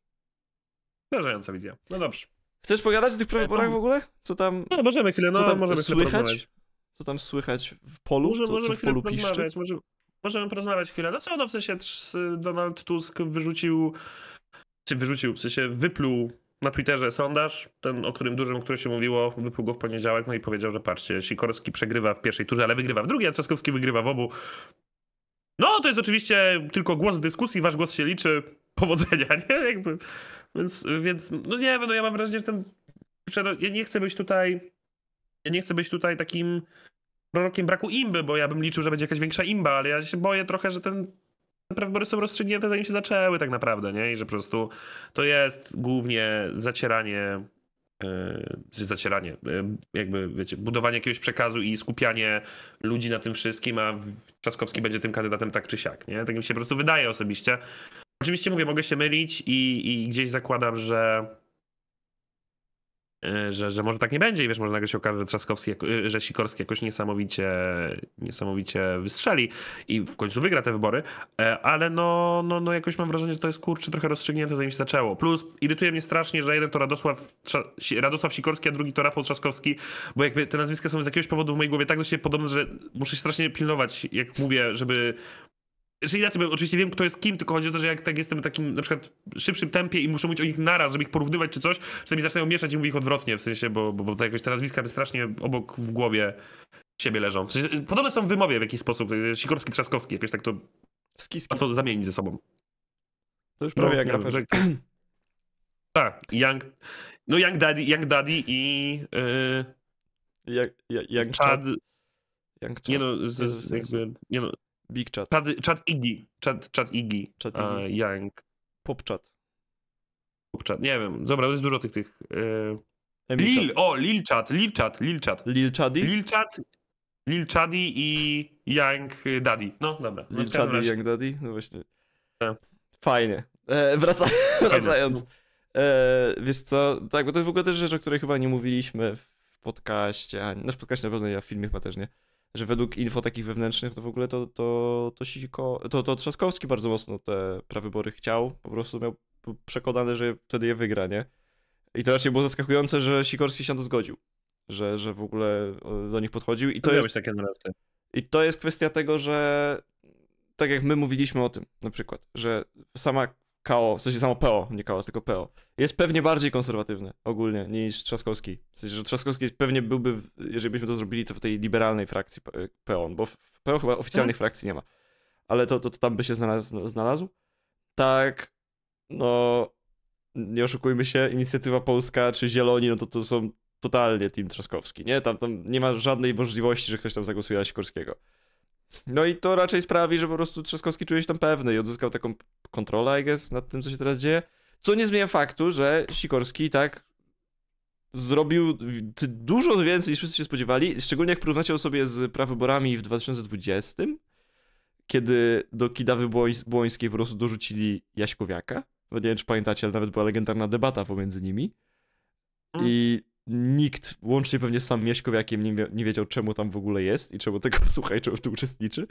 Zdarzająca wizja. No dobrze. Chcesz pogadać o tych e, porach w ogóle? Co tam... No, możemy chwilę, no, co tam możemy słychać? Co tam słychać w polu? Może, co, możemy co w polu Możemy, możemy porozmawiać chwilę. No co, no w sensie Donald Tusk wyrzucił czy wyrzucił, w sensie wypluł na Twitterze sondaż, ten o którym dużym, o którym się mówiło, wypłynął w poniedziałek, no i powiedział, że patrzcie, Sikorski przegrywa w pierwszej turze, ale wygrywa w drugiej, a Trzaskowski wygrywa w obu. No, to jest oczywiście tylko głos w dyskusji, wasz głos się liczy, powodzenia, nie? Jakby. Więc, więc no nie wiem, no ja mam wrażenie, że ten... Ja nie chcę być tutaj... Ja nie chcę być tutaj takim prorokiem braku imby, bo ja bym liczył, że będzie jakaś większa imba, ale ja się boję trochę, że ten naprawdę wybory są rozstrzygnięte zanim się zaczęły tak naprawdę, nie? I że po prostu to jest głównie zacieranie e, zacieranie, e, jakby wiecie, budowanie jakiegoś przekazu i skupianie ludzi na tym wszystkim, a Trzaskowski będzie tym kandydatem tak czy siak, nie? Tak mi się po prostu wydaje osobiście. Oczywiście mówię, mogę się mylić i, i gdzieś zakładam, że E, że, że może tak nie będzie i wiesz, może nagle się okaże, że Trzaskowski, e, że Sikorski jakoś niesamowicie, niesamowicie wystrzeli i w końcu wygra te wybory, e, ale no, no, no jakoś mam wrażenie, że to jest kurczę trochę rozstrzygnięte zanim się zaczęło. Plus irytuje mnie strasznie, że jeden to Radosław, Radosław Sikorski, a drugi to Rafał Trzaskowski, bo jakby te nazwiska są z jakiegoś powodu w mojej głowie tak do siebie podobne, że muszę się strasznie pilnować, jak mówię, żeby czyli znaczy inaczej, oczywiście wiem, kto jest kim, tylko chodzi o to, że jak tak jestem takim na przykład szybszym tempie i muszę mówić o nich naraz, żeby ich porównywać czy coś, mi zaczynają mieszać i mówię ich odwrotnie, w sensie, bo, bo, bo to jakoś te nazwiska by strasznie obok w głowie siebie leżą. W sensie, podobne są w wymowie w jakiś sposób, Sikorski, Trzaskowski, jakoś tak to łatwo zamienić ze sobą. To już prawie no, jak no, raperze. Tak, Young, no Young Daddy, Young Daddy i... Yy, young, Chad. Young Chad. No, nie no, z, z, jakby, nie no, Big Chat. Chat, chat Iggy. Chat, chat Iggy. Chat Iggy. Uh, Yang. Pop Chat. Pop Chat. Nie wiem. Dobra, jest dużo tych tych. Yy... Lil, o, Lil Chat, Lil Chat, Lil Chat. Lil Chadi? Lil Chat, Lil Chadi i Yang Daddy. No, dobra. Lil Chadi i Yang Daddy? No właśnie. E. Fajnie. E, wraca... Fajnie. Wracając. E, wiesz co, tak, bo to jest w ogóle też rzecz, o której chyba nie mówiliśmy w podcaście, a nasz znaczy podcaście na pewno nie, a w filmie chyba też nie że według info takich wewnętrznych to w ogóle to, to, to, Siko, to, to Trzaskowski bardzo mocno te prawybory chciał, po prostu miał przekonane, że wtedy je wygra, nie? I to raczej było zaskakujące, że Sikorski się na to zgodził, że, że w ogóle do nich podchodził i to, jest... takie I to jest kwestia tego, że tak jak my mówiliśmy o tym na przykład, że sama KO, w sensie samo PO, nie KO, tylko PO, jest pewnie bardziej konserwatywne ogólnie niż Trzaskowski. W sensie, że Trzaskowski pewnie byłby, w, jeżeli byśmy to zrobili, to w tej liberalnej frakcji PO, y, bo w PO chyba oficjalnych mhm. frakcji nie ma. Ale to, to, to tam by się znalazł, no, znalazł. Tak, no, nie oszukujmy się, Inicjatywa Polska czy Zieloni, no to, to są totalnie team Trzaskowski, nie? Tam, tam nie ma żadnej możliwości, że ktoś tam zagłosuje na Sikorskiego. No i to raczej sprawi, że po prostu Trzaskowski czuje się tam pewny i odzyskał taką kontrolę, I guess, nad tym, co się teraz dzieje. Co nie zmienia faktu, że Sikorski tak zrobił dużo więcej niż wszyscy się spodziewali, szczególnie jak porównacie sobie z prawyborami w 2020, kiedy do Kidawy Błońskiej po prostu dorzucili Jaśkowiaka. Nie wiem, czy pamiętacie, ale nawet była legendarna debata pomiędzy nimi. I mm nikt, łącznie pewnie sam Mieszkowiakiem, nie, nie wiedział czemu tam w ogóle jest i czemu tego słuchaj, czemu w tym uczestniczy.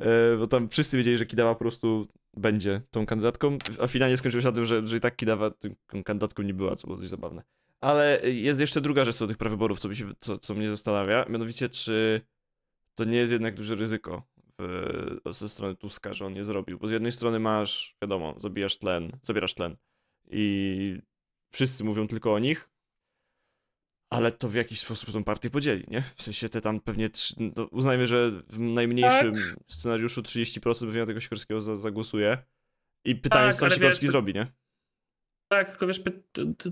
E, bo tam wszyscy wiedzieli, że Kidawa po prostu będzie tą kandydatką, a finalnie skończyło się na tym, że, że i tak Kidawa tą kandydatką nie była, co było dość zabawne. Ale jest jeszcze druga rzecz do tych prawyborów, co, mi się, co, co mnie zastanawia, mianowicie czy to nie jest jednak duże ryzyko w, ze strony Tuska, że on nie zrobił. Bo z jednej strony masz, wiadomo, zabijasz tlen, zabierasz tlen i wszyscy mówią tylko o nich, ale to w jakiś sposób tą partię podzieli, nie? W sensie te tam pewnie, trzy, no uznajmy, że w najmniejszym tak. scenariuszu 30% pewnie tego Sikorskiego zagłosuje i pytanie, tak, co Sikorski wiesz, zrobi, nie? Tak, tylko wiesz,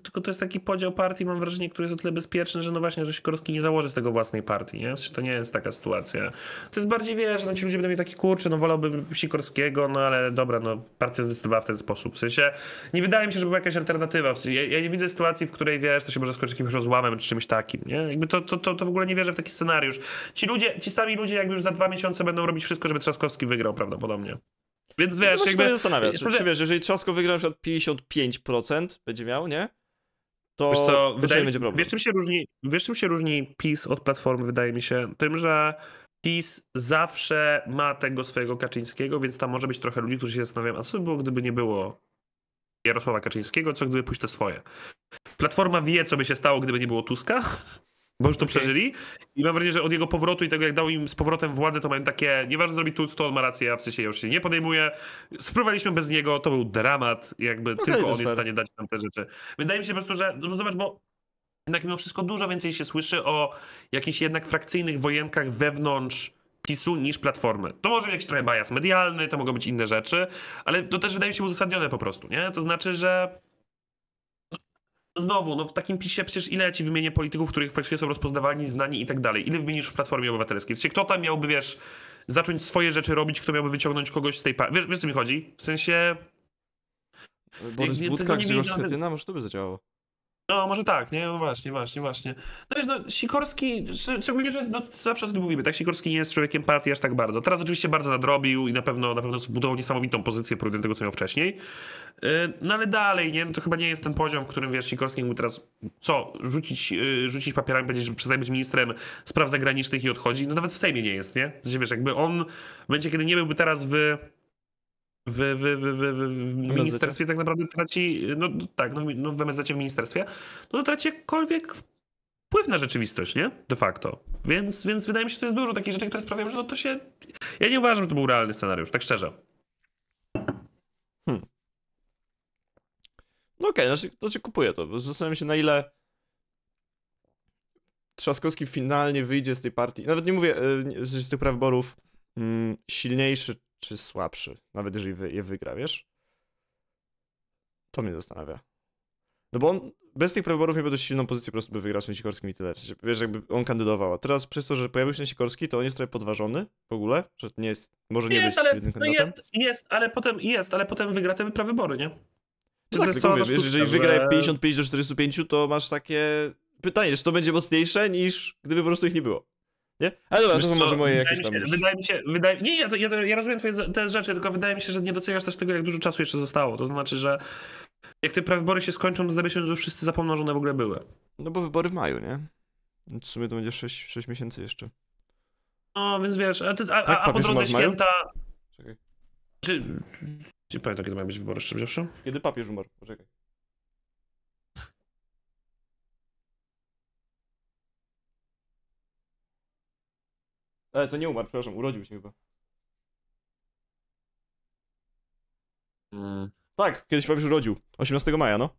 tylko to jest taki podział partii, mam wrażenie, który jest o tyle bezpieczny, że no właśnie, że Sikorski nie założy z tego własnej partii, nie? Znaczy, to nie jest taka sytuacja. To jest bardziej, wiesz, no ci ludzie będą mieli taki kurczę, no wolałbym Sikorskiego, no ale dobra, no partia zdecydowała w ten sposób. W sensie, nie wydaje mi się, żeby była jakaś alternatywa. W sensie, ja, ja, nie widzę sytuacji, w której, wiesz, to się może skończyć jakimś rozłamem czy czymś takim, nie? Jakby to, to, to, to w ogóle nie wierzę w taki scenariusz. Ci ludzie, ci sami ludzie jakby już za dwa miesiące będą robić wszystko, żeby Trzaskowski wygrał prawdopodobnie. Więc no wiesz, że jakby... się zastanawiać, czy, czy, wiesz, jeżeli Trzasko wygra na przykład 55% będzie miał, nie? To wiesz co, wydaje, będzie problem. Wiesz czym, się różni, wiesz czym się różni PiS od Platformy, wydaje mi się? Tym, że PiS zawsze ma tego swojego Kaczyńskiego, więc tam może być trochę ludzi, którzy się zastanawiają, a co by było, gdyby nie było Jarosława Kaczyńskiego, co gdyby pójść te swoje. Platforma wie, co by się stało, gdyby nie było Tuska, bo już to okay. przeżyli i mam wrażenie, że od jego powrotu i tego, jak dał im z powrotem władzę, to mają takie, nieważne zrobi tu, to on ma rację, a w sensie ja już się nie podejmuję. Spróbowaliśmy bez niego, to był dramat, jakby no tylko on jest w stanie dać nam te rzeczy. Wydaje mi się po prostu, że, no zobacz, bo jednak mimo wszystko dużo więcej się słyszy o jakichś jednak frakcyjnych wojenkach wewnątrz PiSu niż Platformy. To może być jakiś trochę bias medialny, to mogą być inne rzeczy, ale to też wydaje mi się uzasadnione po prostu, nie? To znaczy, że znowu, no w takim pisie przecież ile ja ci wymienię polityków, których faktycznie są rozpoznawani, znani i tak dalej. Ile wymienisz w Platformie Obywatelskiej? Wiecie, kto tam miałby, wiesz, zacząć swoje rzeczy robić, kto miałby wyciągnąć kogoś z tej partii? Wiesz, wiesz, co mi chodzi? W sensie... Borys Budka, Grzegorz Schetyna, może to by zadziałało. No, może tak, nie? No właśnie, właśnie, właśnie. No wiesz, no, Sikorski, szczególnie, że no, zawsze o tym mówimy, tak? Sikorski nie jest człowiekiem partii aż tak bardzo. Teraz oczywiście bardzo nadrobił i na pewno, na pewno zbudował niesamowitą pozycję porównanie tego, co miał wcześniej. Y, no ale dalej, nie? No, to chyba nie jest ten poziom, w którym, wiesz, Sikorski mógł teraz, co, rzucić, y, rzucić papierami, będzie że przestaje być ministrem spraw zagranicznych i odchodzi. No nawet w Sejmie nie jest, nie? Znaczy, wiesz, jakby on w momencie, kiedy nie byłby teraz w w, w, w, w ministerstwie tak naprawdę traci, no tak, no, no w MSZ w ministerstwie, no to traci jakkolwiek wpływ na rzeczywistość, nie? De facto. Więc, więc wydaje mi się, że to jest dużo takich rzeczy, które sprawiają, że no to się... Ja nie uważam, że to był realny scenariusz, tak szczerze. Hmm. No okej, okay, znaczy, znaczy kupuję to. Zastanawiam się na ile... Trzaskowski finalnie wyjdzie z tej partii, nawet nie mówię, e, że z tych wyborów mm, silniejszy czy słabszy, nawet jeżeli wy, je wygra, wiesz? To mnie zastanawia. No bo on bez tych prawyborów miałby dość silną pozycję, po prostu by wygrał z Sikorskim i tyle. Wiesz, jakby on kandydował. A teraz przez to, że pojawił się Sikorski, to on jest trochę podważony w ogóle, że nie jest, może nie jest, być ale, no jest, jest, ale potem jest, ale potem wygra te prawybory, nie? No tak, tylko mówię, sztuczka, jeżeli że... wygra 55 do 45, to masz takie pytanie, czy to będzie mocniejsze niż gdyby po prostu ich nie było. Nie? Ale dobra, to co, może moje jakieś tam... wydaje mi się, wydaje, nie, ja, to, ja, ja rozumiem twoje te rzeczy, tylko wydaje mi się, że nie doceniasz też tego, jak dużo czasu jeszcze zostało. To znaczy, że jak te prawybory się skończą, to zdaje się, że wszyscy zapomną, że one w ogóle były. No bo wybory w maju, nie? W sumie to będzie 6, 6 miesięcy jeszcze. No, więc wiesz, a, ty, a, tak, a, a po drodze święta... Czekaj. Czy... Nie pamiętam, kiedy mają być wybory, szczerze Kiedy papież umarł, poczekaj. E, to nie umarł, przepraszam, urodził się chyba. Mm. Tak, kiedyś papież urodził. 18 maja, no.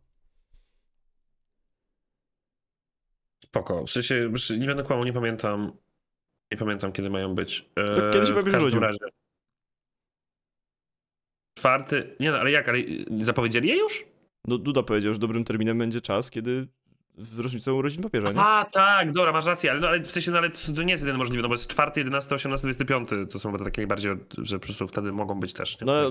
Spoko. W sensie, nie będę kłamał, nie pamiętam. Nie pamiętam, kiedy mają być. E, to kiedyś eee, papież urodził. Razie. Czwarty. Nie no, ale jak, ale y, zapowiedzieli je już? No, Duda powiedział, że dobrym terminem będzie czas, kiedy rocznicą urodzin papieża, nie? A, tak, dobra, masz rację, ale, no, ale w sensie, no, ale to nie jest jeden możliwy, no bo jest 4, 11, 18, 25, to są one takie najbardziej, że po prostu wtedy mogą być też. Nie? No,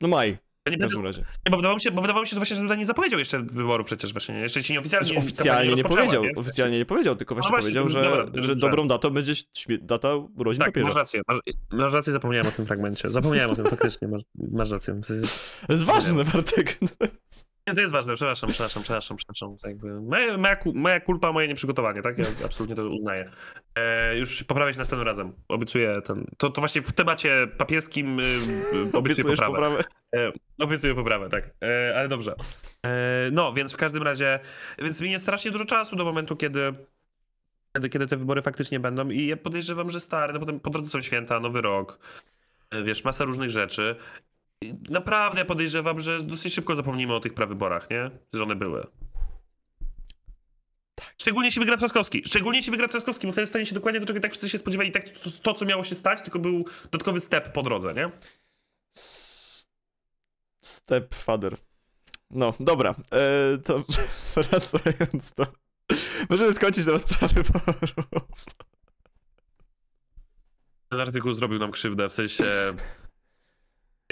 no maj. Ja nie, będę, razie. nie, bo wydawało mi się, bo wydawało mi się że właśnie, że nie zapowiedział jeszcze wyboru, przecież właśnie, nie? jeszcze ci nie oficjalnie znaczy, oficjalnie nie, nie powiedział, nie? oficjalnie nie powiedział, tylko no właśnie, no właśnie powiedział, że, dobra, że dobrą datą będzie data urodzin tak, papieża. masz rację, masz, masz, rację, zapomniałem o tym fragmencie, zapomniałem o tym faktycznie, masz, masz rację. W sensie, to jest ważne, Bartek. Nie, to jest ważne, przepraszam, przepraszam, przepraszam, przepraszam. Jakby moja, moja, moja kulpa, moje nieprzygotowanie, tak? Ja absolutnie to uznaję. E, już poprawię się następnym razem. Obiecuję ten. To, to właśnie w temacie papieskim e, obiecuję poprawę. poprawę. E, obiecuję poprawę, tak. E, ale dobrze. E, no, więc w każdym razie. Więc minie strasznie dużo czasu do momentu, kiedy kiedy, kiedy te wybory faktycznie będą. I ja podejrzewam, że stary, no potem po drodze są święta, nowy rok, e, wiesz, masa różnych rzeczy naprawdę podejrzewam, że dosyć szybko zapomnimy o tych prawyborach, nie? Że one były. Tak. Szczególnie jeśli wygra Trzaskowski. Szczególnie jeśli wygra Trzaskowski, bo wtedy stanie się dokładnie do czego tak wszyscy się spodziewali. Tak to, to, co miało się stać, tylko był dodatkowy step po drodze, nie? Step father. No, dobra. E, to wracając do... Możemy skończyć temat prawyborów. Ten artykuł zrobił nam krzywdę, w sensie...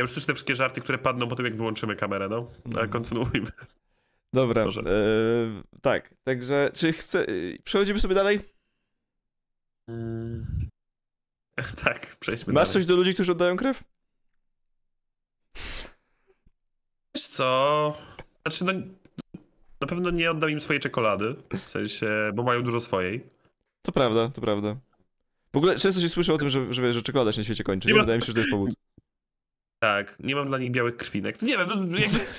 Ja już słyszę te wszystkie żarty, które padną po tym, jak wyłączymy kamerę, no. no. Ale kontynuujmy. Dobra, e, tak. Także, czy chce... E, przechodzimy sobie dalej? Mm. Tak, przejdźmy Masz dalej. coś do ludzi, którzy oddają krew? Wiesz co? Znaczy, no, na pewno nie oddam im swojej czekolady, w sensie, bo mają dużo swojej. To prawda, to prawda. W ogóle często się słyszy o tym, że, że, że czekolada się na świecie kończy. Nie, nie wydaje mi się, że to jest powód. Tak, nie mam dla nich białych krwinek. Nie wiem, no, jakby,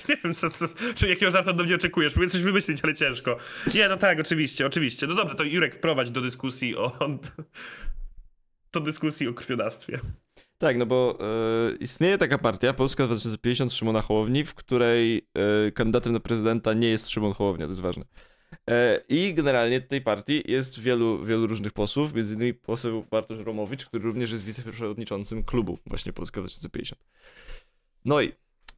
nie wiem, co, co, czy jakiego żartu do mnie oczekujesz. Mówię coś wymyślić, ale ciężko. Nie, no tak, oczywiście, oczywiście. No dobrze, to Jurek wprowadź do dyskusji o... do dyskusji o krwionawstwie. Tak, no bo y, istnieje taka partia, Polska 2050 Szymona Hołowni, w której y, kandydatem na prezydenta nie jest Szymon Hołownia, to jest ważne. E, I generalnie tej partii jest wielu, wielu różnych posłów, między innymi poseł Bartosz Romowicz, który również jest wiceprzewodniczącym klubu właśnie Polska 2050. No i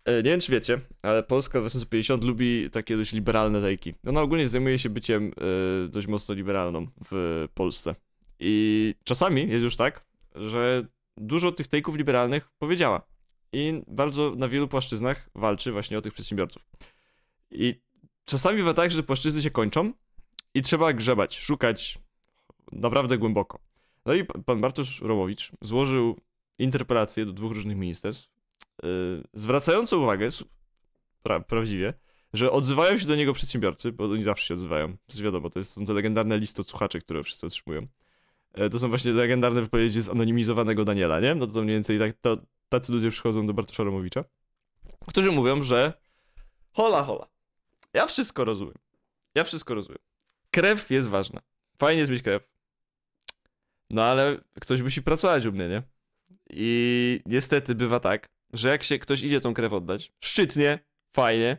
e, nie wiem czy wiecie, ale Polska 2050 lubi takie dość liberalne tajki. Ona ogólnie zajmuje się byciem e, dość mocno liberalną w Polsce. I czasami jest już tak, że dużo tych take'ów liberalnych powiedziała. I bardzo na wielu płaszczyznach walczy właśnie o tych przedsiębiorców. I czasami bywa tak, że płaszczyzny się kończą i trzeba grzebać, szukać naprawdę głęboko. No i pan Bartosz Romowicz złożył interpelację do dwóch różnych ministerstw, yy, zwracającą uwagę, pra, prawdziwie, że odzywają się do niego przedsiębiorcy, bo oni zawsze się odzywają. Przecież wiadomo, to jest, są te legendarne listy od słuchaczy, które wszyscy otrzymują. Yy, to są właśnie legendarne wypowiedzi z anonimizowanego Daniela, nie? No to, to mniej więcej tak, to, tacy ludzie przychodzą do Bartosza Romowicza, którzy mówią, że hola, hola, ja wszystko rozumiem. Ja wszystko rozumiem. Krew jest ważna. Fajnie jest mieć krew. No ale ktoś musi pracować u mnie, nie? I niestety bywa tak, że jak się ktoś idzie tą krew oddać, szczytnie, fajnie.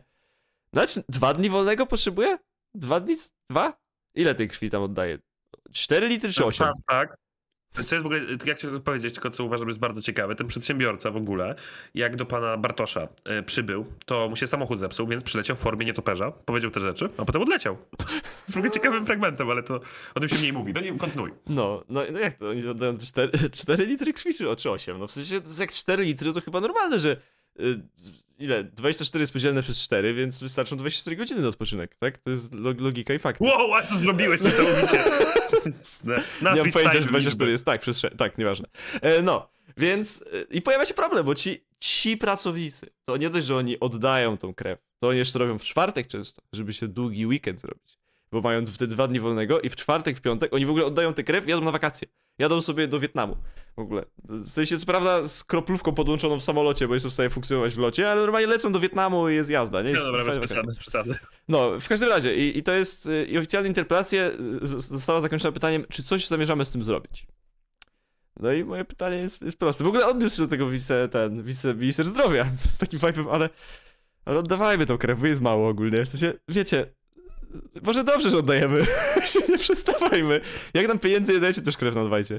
Znaczy, dwa dni wolnego potrzebuje? Dwa dni? Dwa? Ile tej krwi tam oddaje? Cztery litry czy tak, osiem? Tak, tak. Co jest w ogóle, jak ci powiedzieć, tylko co uważam jest bardzo ciekawe, ten przedsiębiorca w ogóle, jak do pana Bartosza e, przybył, to mu się samochód zepsuł, więc przyleciał w formie nietoperza, powiedział te rzeczy, a potem odleciał. Z w ogóle ciekawym fragmentem, ale to o tym się mniej mówi. No nie kontynuuj. No, no, no jak to, oni dodają 4, 4 litry krwi, czy 8? No w sensie, jak 4 litry, to chyba normalne, że y, ile? 24 jest podzielone przez 4, więc wystarczą 24 godziny na odpoczynek, tak? To jest logika i fakt. Wow, a to zrobiłeś niesamowicie. na nie mam pojęcia, że 24 jest tak, przez 6, tak, nieważne. E, no, więc e, i pojawia się problem, bo ci, ci pracownicy, to nie dość, że oni oddają tą krew, to oni jeszcze robią w czwartek często, żeby się długi weekend zrobić bo mają wtedy dwa dni wolnego i w czwartek, w piątek oni w ogóle oddają tę krew i jadą na wakacje. Jadą sobie do Wietnamu w ogóle. W sensie, co prawda z kroplówką podłączoną w samolocie, bo jestem w stanie funkcjonować w locie, ale normalnie lecą do Wietnamu i jest jazda, nie? No jest no dobra, bez przesady, No, w każdym razie i, i to jest, i oficjalna interpelacja została zakończona pytaniem, czy coś zamierzamy z tym zrobić? No i moje pytanie jest, jest proste. W ogóle odniósł się do tego wice, ten, minister zdrowia z takim fajpem, ale, ale oddawajmy tą krew, bo jest mało ogólnie. W sensie, wiecie, może dobrze, że oddajemy. nie przestawajmy. Jak nam pieniędzy nie dajecie, to już krew nadwajcie.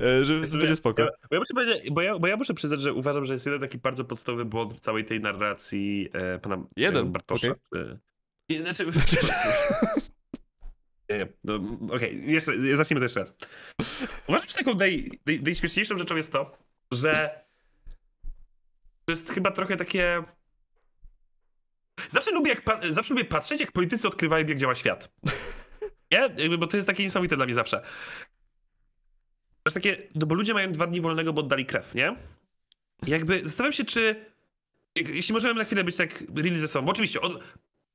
E, żeby ja, będzie spoko. Ja, bo, ja muszę bo, ja, bo ja muszę przyznać, że uważam, że jest jeden taki bardzo podstawowy błąd w całej tej narracji e, pana e, jeden. E, Bartosza. Okay. E, znaczy... No, Okej, okay. zacznijmy to jeszcze raz. Uważam, że taką naj, naj, najśmieszniejszą rzeczą jest to, że to jest chyba trochę takie Zawsze lubię, jak pa... zawsze lubię patrzeć, jak politycy odkrywają, jak działa świat. Nie? Bo to jest takie niesamowite dla mnie zawsze. To jest takie, no bo ludzie mają dwa dni wolnego, bo oddali krew, nie? Jakby zastanawiam się, czy. Jeśli możemy na chwilę być tak really ze sobą. Bo oczywiście,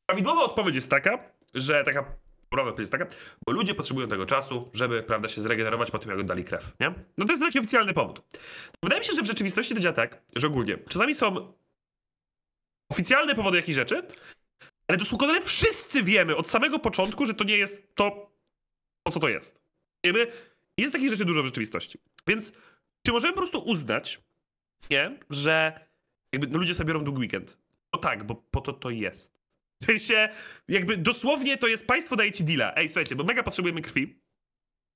prawidłowa odpowiedź jest taka, że taka. Prawidłowa odpowiedź jest taka, bo ludzie potrzebują tego czasu, żeby, prawda, się zregenerować po tym, jak oddali krew, nie? No to jest taki oficjalny powód. Wydaje mi się, że w rzeczywistości to działa tak, że ogólnie czasami są oficjalne powody jakiejś rzeczy, ale dosłownie wszyscy wiemy od samego początku, że to nie jest to, o co to jest. Wiemy, jest takich rzeczy dużo w rzeczywistości. Więc czy możemy po prostu uznać, nie, że jakby no ludzie sobie biorą długi weekend? No tak, bo po to to jest. W sensie, jakby dosłownie to jest, państwo daje ci deala. Ej, słuchajcie, bo mega potrzebujemy krwi.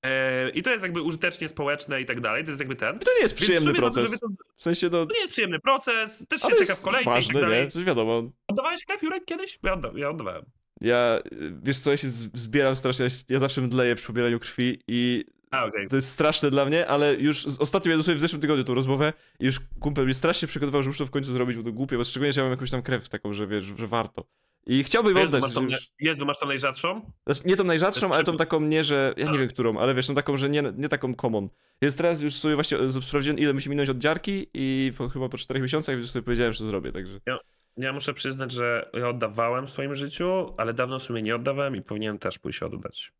E, I to jest jakby użytecznie społeczne i tak dalej. To jest jakby ten. I to nie jest przyjemny proces. To, to, w sensie no- to nie jest przyjemny proces, też się czeka w kolejce ważny, i tak dalej. Nie? Coś wiadomo. Oddawałeś krew Jurek kiedyś? Ja, odda ja oddawałem. Ja, wiesz co, ja się zbieram strasznie, ja zawsze mdleję przy pobieraniu krwi i a, okay. To jest straszne dla mnie, ale już ostatnio miałem sobie w zeszłym tygodniu tą rozmowę i już kumpel mnie strasznie przygotował, że muszę to w końcu zrobić, bo to głupie, bo szczególnie, że ja mam jakąś tam krew taką, że wiesz, że warto. I chciałbym Jezu, oddać... Masz tą, już... Jezu, masz tą najrzadszą? Znaczy, nie tą najrzadszą, ale tą taką nie, że... Ja nie tak. wiem którą, ale wiesz, no taką, że nie, nie taką common. Jest teraz już sobie właśnie sprawdziłem, ile musi minąć od dziarki i po, chyba po czterech miesiącach już sobie powiedziałem, że zrobię, także... Ja, ja, muszę przyznać, że ja oddawałem w swoim życiu, ale dawno w sumie nie oddawałem i powinienem też pójść oddać.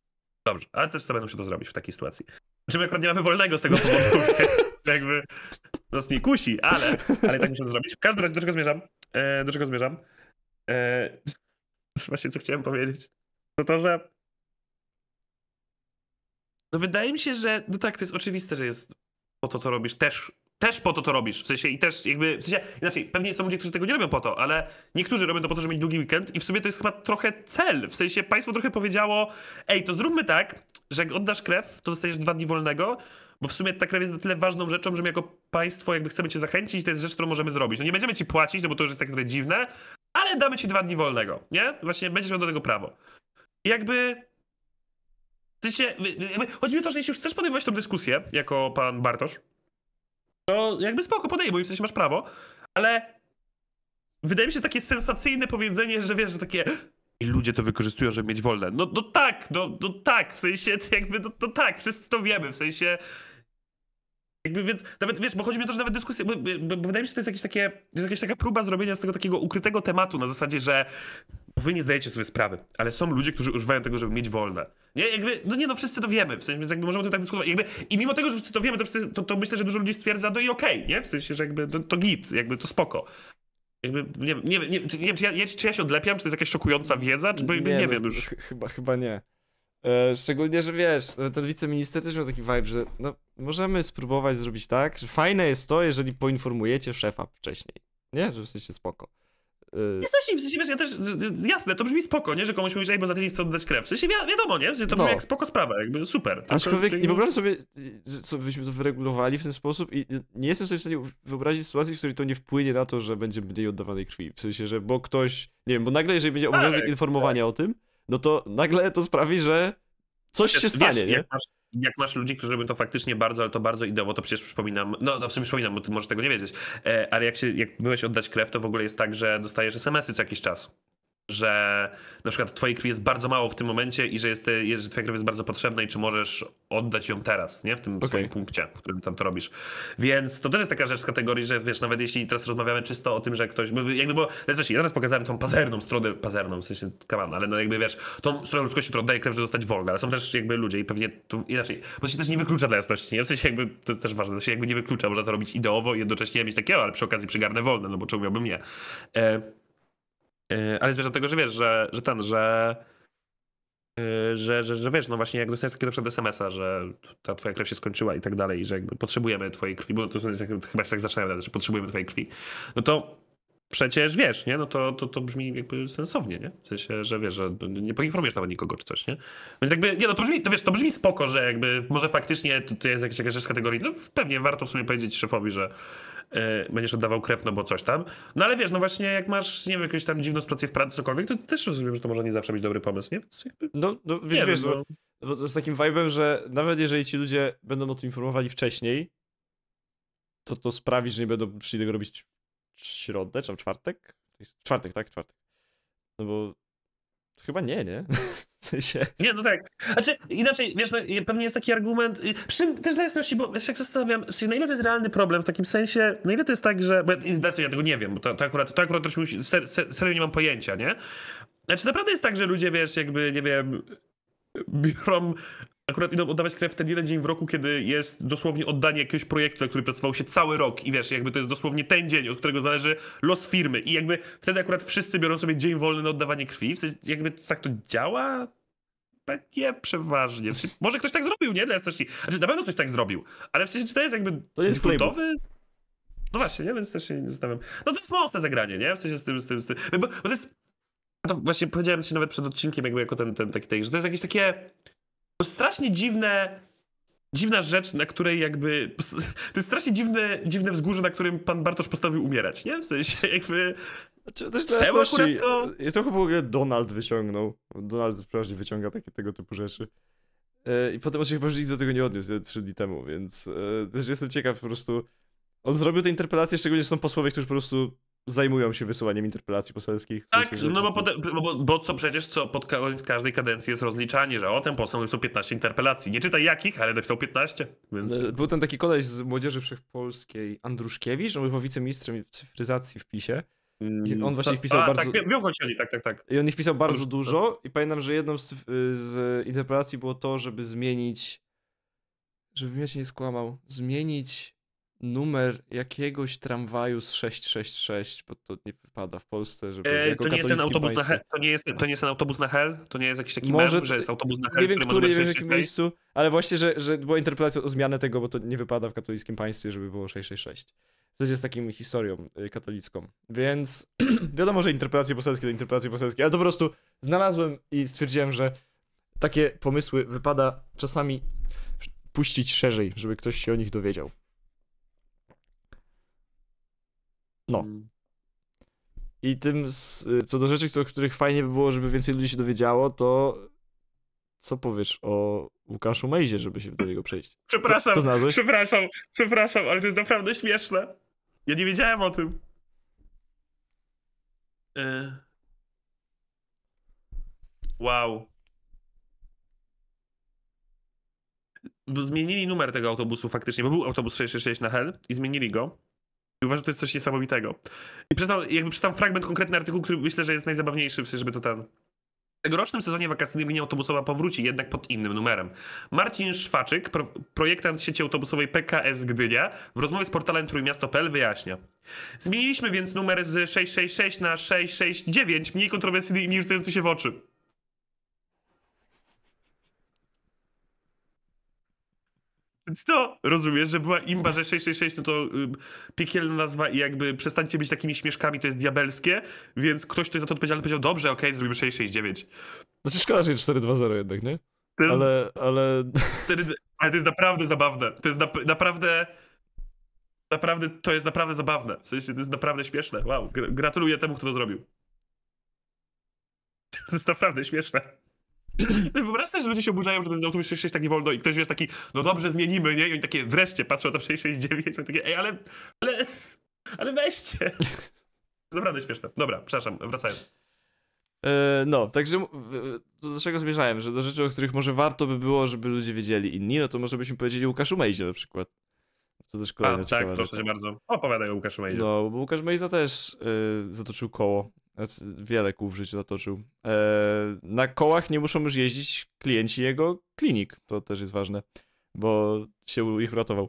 Dobrze, ale też to będę musiał to zrobić w takiej sytuacji. Znaczy my akurat nie mamy wolnego z tego powodu, jakby... Nas mi kusi, ale, ale tak muszę to zrobić. W każdym razie, do czego zmierzam? E, do czego zmierzam? E, właśnie co chciałem powiedzieć. To to, że. No wydaje mi się, że. No tak, to jest oczywiste, że jest po to to robisz. Też, też po to to robisz. W sensie i też jakby. W sensie, inaczej, pewnie są ludzie, którzy tego nie robią po to, ale niektórzy robią to po to, żeby mieć długi weekend i w sumie to jest chyba trochę cel. W sensie państwo trochę powiedziało, ej, to zróbmy tak, że jak oddasz krew, to dostajesz dwa dni wolnego, bo w sumie ta krew jest na tyle ważną rzeczą, że my jako państwo jakby chcemy cię zachęcić, to jest rzecz, którą możemy zrobić. No nie będziemy ci płacić, no bo to już jest tak trochę dziwne, damy ci dwa dni wolnego, nie? Właśnie będziesz miał do tego prawo. I jakby sensie, chodzi mi o to, że jeśli już chcesz podejmować tę dyskusję, jako pan Bartosz, to jakby spoko, podejmuj, w sensie masz prawo, ale wydaje mi się takie sensacyjne powiedzenie, że wiesz, że takie i ludzie to wykorzystują, żeby mieć wolne. No, no tak, no, no tak, w sensie jakby, no, no tak, wszyscy to wiemy, w sensie jakby więc, nawet wiesz, bo chodzi mi o to, że nawet dyskusja, bo, bo, bo wydaje mi się, że to jest, jakieś takie, jest jakaś taka próba zrobienia z tego takiego ukrytego tematu na zasadzie, że wy nie zdajecie sobie sprawy, ale są ludzie, którzy używają tego, żeby mieć wolne. Nie, jakby, no nie, no wszyscy to wiemy, w sensie, więc jakby możemy o tym tak dyskutować. Jakby, I mimo tego, że wszyscy to wiemy, to, wszyscy, to, to myślę, że dużo ludzi stwierdza, no i okej, okay, nie? W sensie, że jakby to, to git, jakby to spoko. Jakby, nie, nie, nie, nie, nie wiem, czy ja, czy ja się odlepiam, czy to jest jakaś szokująca wiedza, czy, nie, nie no, wiem już. Ch chyba, chyba nie. E, szczególnie, że wiesz, no, ten wiceminister też miał taki vibe, że no, możemy spróbować zrobić tak, że fajne jest to, jeżeli poinformujecie szefa wcześniej, nie? Że w sensie spoko. E, nie słyszy, w sensie, wiesz, ja też, jasne, to brzmi spoko, nie, że komuś mówisz, że bo za tydzień chcę oddać krew, w sensie wiadomo, nie, to no. brzmi jak spoko sprawa, jakby super. Aczkolwiek nie wyobrażam sobie, co byśmy to wyregulowali w ten sposób i nie jestem sobie w stanie wyobrazić sytuacji, w której to nie wpłynie na to, że będzie mniej oddawanej krwi, w sensie, że bo ktoś, nie wiem, bo nagle, jeżeli będzie obowiązek tak, informowania tak. o tym, no to nagle to sprawi, że coś się stanie, nie? Jak masz, jak masz, ludzi, którzy robią to faktycznie bardzo, ale to bardzo ideowo, to przecież przypominam, no, no w sumie przypominam, bo ty możesz tego nie wiedzieć, e, ale jak, się, jak byłeś oddać krew, to w ogóle jest tak, że dostajesz SMS-y co jakiś czas że na przykład twojej krwi jest bardzo mało w tym momencie i że, e, jest, że twoja krew jest bardzo potrzebna i czy możesz oddać ją teraz, nie? W tym okay. swoim punkcie, w którym tam to robisz. Więc to też jest taka rzecz z kategorii, że wiesz, nawet jeśli teraz rozmawiamy czysto o tym, że ktoś, jakby, bo no coś, ja teraz pokazałem tą pazerną stronę, pazerną, w sensie kawana ale no jakby wiesz, tą stronę ludzkości, która oddaje krew, żeby wolna, ale są też jakby ludzie i pewnie tu inaczej, bo się też nie wyklucza dla jasności, nie? W sensie jakby, to jest też ważne, to się jakby nie wyklucza, można to robić ideowo i jednocześnie mieć takie, ale przy okazji przygarnę wolne, no bo czemu miałbym nie. E E, ale zmierzam do tego, że wiesz, że, że ten, że, e, że, że, że wiesz, no właśnie jak dostajesz takiego przed SMS-a, że ta twoja krew się skończyła i tak dalej, że jakby potrzebujemy twojej krwi, bo to chyba się tak zaczynają, że potrzebujemy twojej krwi, no to przecież wiesz, nie? No to, to, to brzmi jakby sensownie, nie? W sensie, że wiesz, że no, nie poinformujesz nawet nikogo czy coś, nie? Więc jakby, nie no, to brzmi, to wiesz, to brzmi spoko, że jakby może faktycznie to, to jest jakaś, jakaś kategoria, kategorii, no pewnie warto w sumie powiedzieć szefowi, że Y, będziesz oddawał krew, no bo coś tam. No ale wiesz, no właśnie jak masz, nie wiem, jakąś tam dziwną sytuację w pracy, cokolwiek, to też rozumiem, że to może nie zawsze być dobry pomysł, nie? Jakby... No, no wiesz, nie wiesz, no, no. bo... Bo, z takim vibe'em, że nawet jeżeli ci ludzie będą o tym informowali wcześniej, to to sprawi, że nie będą szli tego robić w środę czy w czwartek? Czwartek, tak? Czwartek. No bo Chyba nie, nie? W sensie... Nie, no tak. Znaczy, inaczej, wiesz, no, pewnie jest taki argument, przy czym też dla jasności, bo ja się zastanawiam, w sensie, na ile to jest realny problem, w takim sensie, na ile to jest tak, że... Bo ja, znaczy, ja tego nie wiem, bo to, to akurat, to akurat troszkę, ser, ser, serio nie mam pojęcia, nie? Znaczy, naprawdę jest tak, że ludzie, wiesz, jakby, nie wiem, biorą akurat idą oddawać krew ten jeden dzień w roku, kiedy jest dosłownie oddanie jakiegoś projektu, na który pracował się cały rok i wiesz, jakby to jest dosłownie ten dzień, od którego zależy los firmy i jakby wtedy akurat wszyscy biorą sobie dzień wolny na oddawanie krwi, w sensie jakby tak to działa? Tak, nie przeważnie. W sensie, może ktoś tak zrobił, nie? Dla jasności. Znaczy, na pewno ktoś tak zrobił, ale w sensie, czy to jest jakby to jest dyskutowy? No właśnie, nie? Więc też się nie zastanawiam. No to jest mocne zagranie, nie? W sensie z tym, z tym, z tym. Bo, bo to jest... To właśnie powiedziałem ci nawet przed odcinkiem, jakby jako ten, ten taki, ten, że to jest jakieś takie to strasznie dziwne, dziwna rzecz, na której jakby. To jest strasznie dziwne, dziwne wzgórze, na którym pan Bartosz postawił umierać, nie? W sensie jakby. Znaczy, to jest to... Trochę w ogóle Donald wyciągnął. Donald wprawdzie wyciąga takie tego typu rzeczy. E, I potem oczywiście chyba nikt do tego nie odniósł trzy dni temu, więc e, też jestem ciekaw po prostu. On zrobił te interpelacje szczególnie, że są posłowie, którzy po prostu zajmują się wysyłaniem interpelacji poselskich. W tak, sensie, tak, no bo, bo, bo, co przecież co pod koniec każdej kadencji jest rozliczanie, że o ten poseł są 15 interpelacji. Nie czytaj jakich, ale napisał 15. Więc... No, był ten taki koleś z Młodzieży Wszechpolskiej, Andruszkiewicz, on był wiceministrem cyfryzacji w PiSie. Mm, I on właśnie wpisał bardzo. Tak, wiem, tak, tak, tak. I on ich wpisał bardzo dużo. I pamiętam, że jedną z, z interpelacji było to, żeby zmienić. Żeby mnie się nie skłamał. Zmienić numer jakiegoś tramwaju z 666, bo to nie wypada w Polsce, żeby e, to nie jest ten autobus na to nie jest to nie jest ten autobus na hel, to nie jest jakiś taki Może mem, że jest autobus na hel, nie wiem, który, który nie wiem w jakim miejscu, ale właśnie że, że była interpretacja o zmianę tego, bo to nie wypada w katolickim państwie, żeby było 666. To jest takim historią y, katolicką. Więc wiadomo, że interpretacje poselskie to interpretacje poselskie, ale to po prostu znalazłem i stwierdziłem, że takie pomysły wypada czasami puścić szerzej, żeby ktoś się o nich dowiedział. No. Mm. I tym, y, co do rzeczy, o których fajnie by było, żeby więcej ludzi się dowiedziało, to co powiesz o Łukaszu Mejzie, żeby się do niego przejść? Przepraszam, co, co przepraszam, przepraszam, ale to jest naprawdę śmieszne. Ja nie wiedziałem o tym. E. Wow. Zmienili numer tego autobusu faktycznie, bo był autobus 666 na Hell i zmienili go uważam, że to jest coś niesamowitego. I przeczytam, jakby przeczytam fragment konkretny artykułu, który myślę, że jest najzabawniejszy, w sensie, żeby to ten... W tegorocznym sezonie wakacyjnym linia autobusowa powróci, jednak pod innym numerem. Marcin Szwaczyk, pro, projektant sieci autobusowej PKS Gdynia, w rozmowie z portalem trójmiasto.pl wyjaśnia. Zmieniliśmy więc numer z 666 na 669, mniej kontrowersyjny i mniej rzucający się w oczy. Więc to rozumiesz, że była imba, że 666 no to y, piekielna nazwa i jakby przestańcie być takimi śmieszkami, to jest diabelskie, więc ktoś, kto jest za to odpowiedzialny powiedział, dobrze, okej, okay, zrobimy 669. Znaczy no szkoda, że 420 jednak, nie? Jest, ale, ale... ale to jest naprawdę zabawne. To jest na, naprawdę... Naprawdę, to jest naprawdę zabawne. W sensie, to jest naprawdę śmieszne. Wow, gratuluję temu, kto to zrobił. To jest naprawdę śmieszne. Wyobraź sobie, że ludzie się oburzają, że to jest autobus 66 tak nie wolno i ktoś jest taki, no dobrze, zmienimy, nie? I oni takie, wreszcie, patrzą na to 669 i takie, ej, ale, ale, ale weźcie. to naprawdę śmieszne. Dobra, przepraszam, wracając. E, no, także e, e, do czego zmierzałem, że do rzeczy, o których może warto by było, żeby ludzie wiedzieli inni, no to może byśmy powiedzieli Łukaszu Mejzie na przykład. To też kolejne A, tak, proszę cię bardzo. Opowiadaj o Łukaszu Mejzie. No, bo Łukasz Mejza też yy, zatoczył koło znaczy, wiele kół w życiu zatoczył. E, na kołach nie muszą już jeździć klienci jego klinik. To też jest ważne, bo się ich uratował.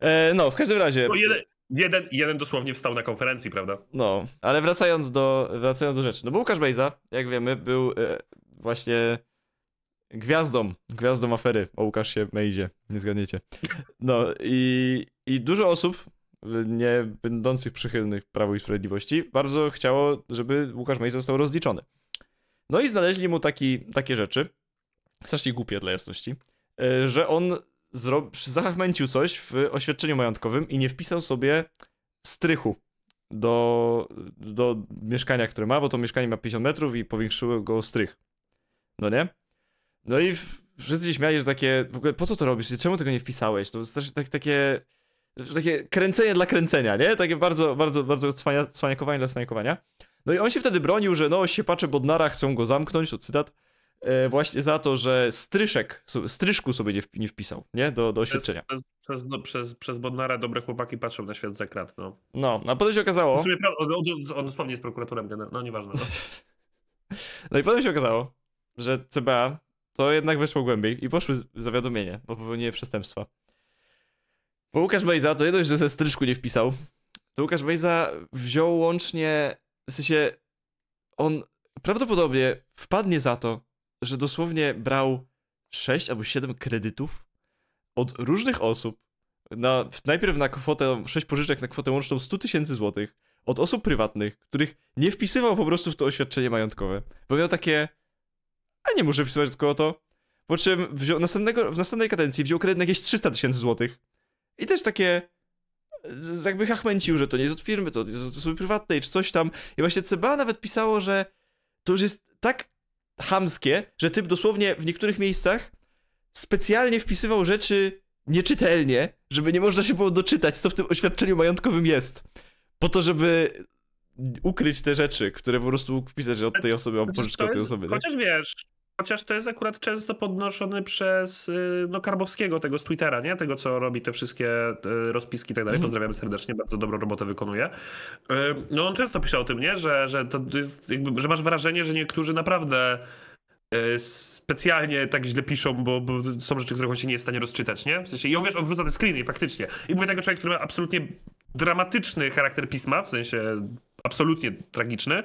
E, no, w każdym razie. No, jeden, jeden, jeden, dosłownie wstał na konferencji, prawda? No, ale wracając do, wracając do rzeczy. No, bo Łukasz Bejza, jak wiemy, był e, właśnie gwiazdą, gwiazdą afery o Łukasz się Mejzie, nie zgadniecie. No i, i dużo osób nie będących przychylnych Prawo i Sprawiedliwości bardzo chciało, żeby Łukasz Mejza został rozliczony. No i znaleźli mu taki, takie rzeczy, strasznie głupie dla jasności, e, że on zro... zachmęcił coś w oświadczeniu majątkowym i nie wpisał sobie strychu do, do mieszkania, które ma, bo to mieszkanie ma 50 metrów i powiększyło go strych. No nie? No i wszyscy się śmiali, że takie, w ogóle po co to robisz? Czemu tego nie wpisałeś? To jest tak, takie takie kręcenie dla kręcenia, nie? Takie bardzo, bardzo, bardzo cwania, cwaniakowanie dla cwaniakowania. No i on się wtedy bronił, że no, siepacze Bodnara chcą go zamknąć, to cytat, e, właśnie za to, że stryszek, stryszku sobie nie, nie wpisał, nie? Do, do oświadczenia. Przez, przez, no, przez, przez Bodnara dobre chłopaki patrzą na świat za krat, no. No, a potem się okazało... W sumie, on, on, on dosłownie jest prokuratorem, no nieważne, no. no i potem się okazało, że CBA to jednak wyszło głębiej i poszły zawiadomienie, bo popełniły przestępstwa. Bo Łukasz Bejza to nie że ze stryczku nie wpisał, to Łukasz Bejza wziął łącznie, w sensie on prawdopodobnie wpadnie za to, że dosłownie brał 6 albo 7 kredytów od różnych osób, na, najpierw na kwotę, 6 pożyczek na kwotę łączną 100 tysięcy złotych, od osób prywatnych, których nie wpisywał po prostu w to oświadczenie majątkowe, bo miał takie, a nie muszę wpisywać tylko o to, po czym wziął, następnego, w następnej kadencji wziął kredyt na jakieś 300 tysięcy złotych, i też takie jakby hachmęcił, że to nie jest od firmy, to jest od osoby prywatnej, czy coś tam. I właśnie CBA nawet pisało, że to już jest tak hamskie, że typ dosłownie w niektórych miejscach specjalnie wpisywał rzeczy nieczytelnie, żeby nie można się było doczytać, co w tym oświadczeniu majątkowym jest. Po to, żeby ukryć te rzeczy, które po prostu mógł pisać, od tej osoby mam pożyczkę, od tej osoby. Chociaż tak? wiesz, Chociaż to jest akurat często podnoszony przez y, no, Karbowskiego, tego z Twittera, nie? tego co robi te wszystkie y, rozpiski i tak dalej. Mhm. Pozdrawiam serdecznie, bardzo dobrą robotę wykonuje. Y, no on często pisze o tym, nie? Że, że, to jest jakby, że masz wrażenie, że niektórzy naprawdę specjalnie tak źle piszą, bo, bo, są rzeczy, których on się nie jest w stanie rozczytać, nie? W sensie, i on wiesz, odwróca te screeny faktycznie. I mówię tego człowieka, który ma absolutnie dramatyczny charakter pisma, w sensie absolutnie tragiczny,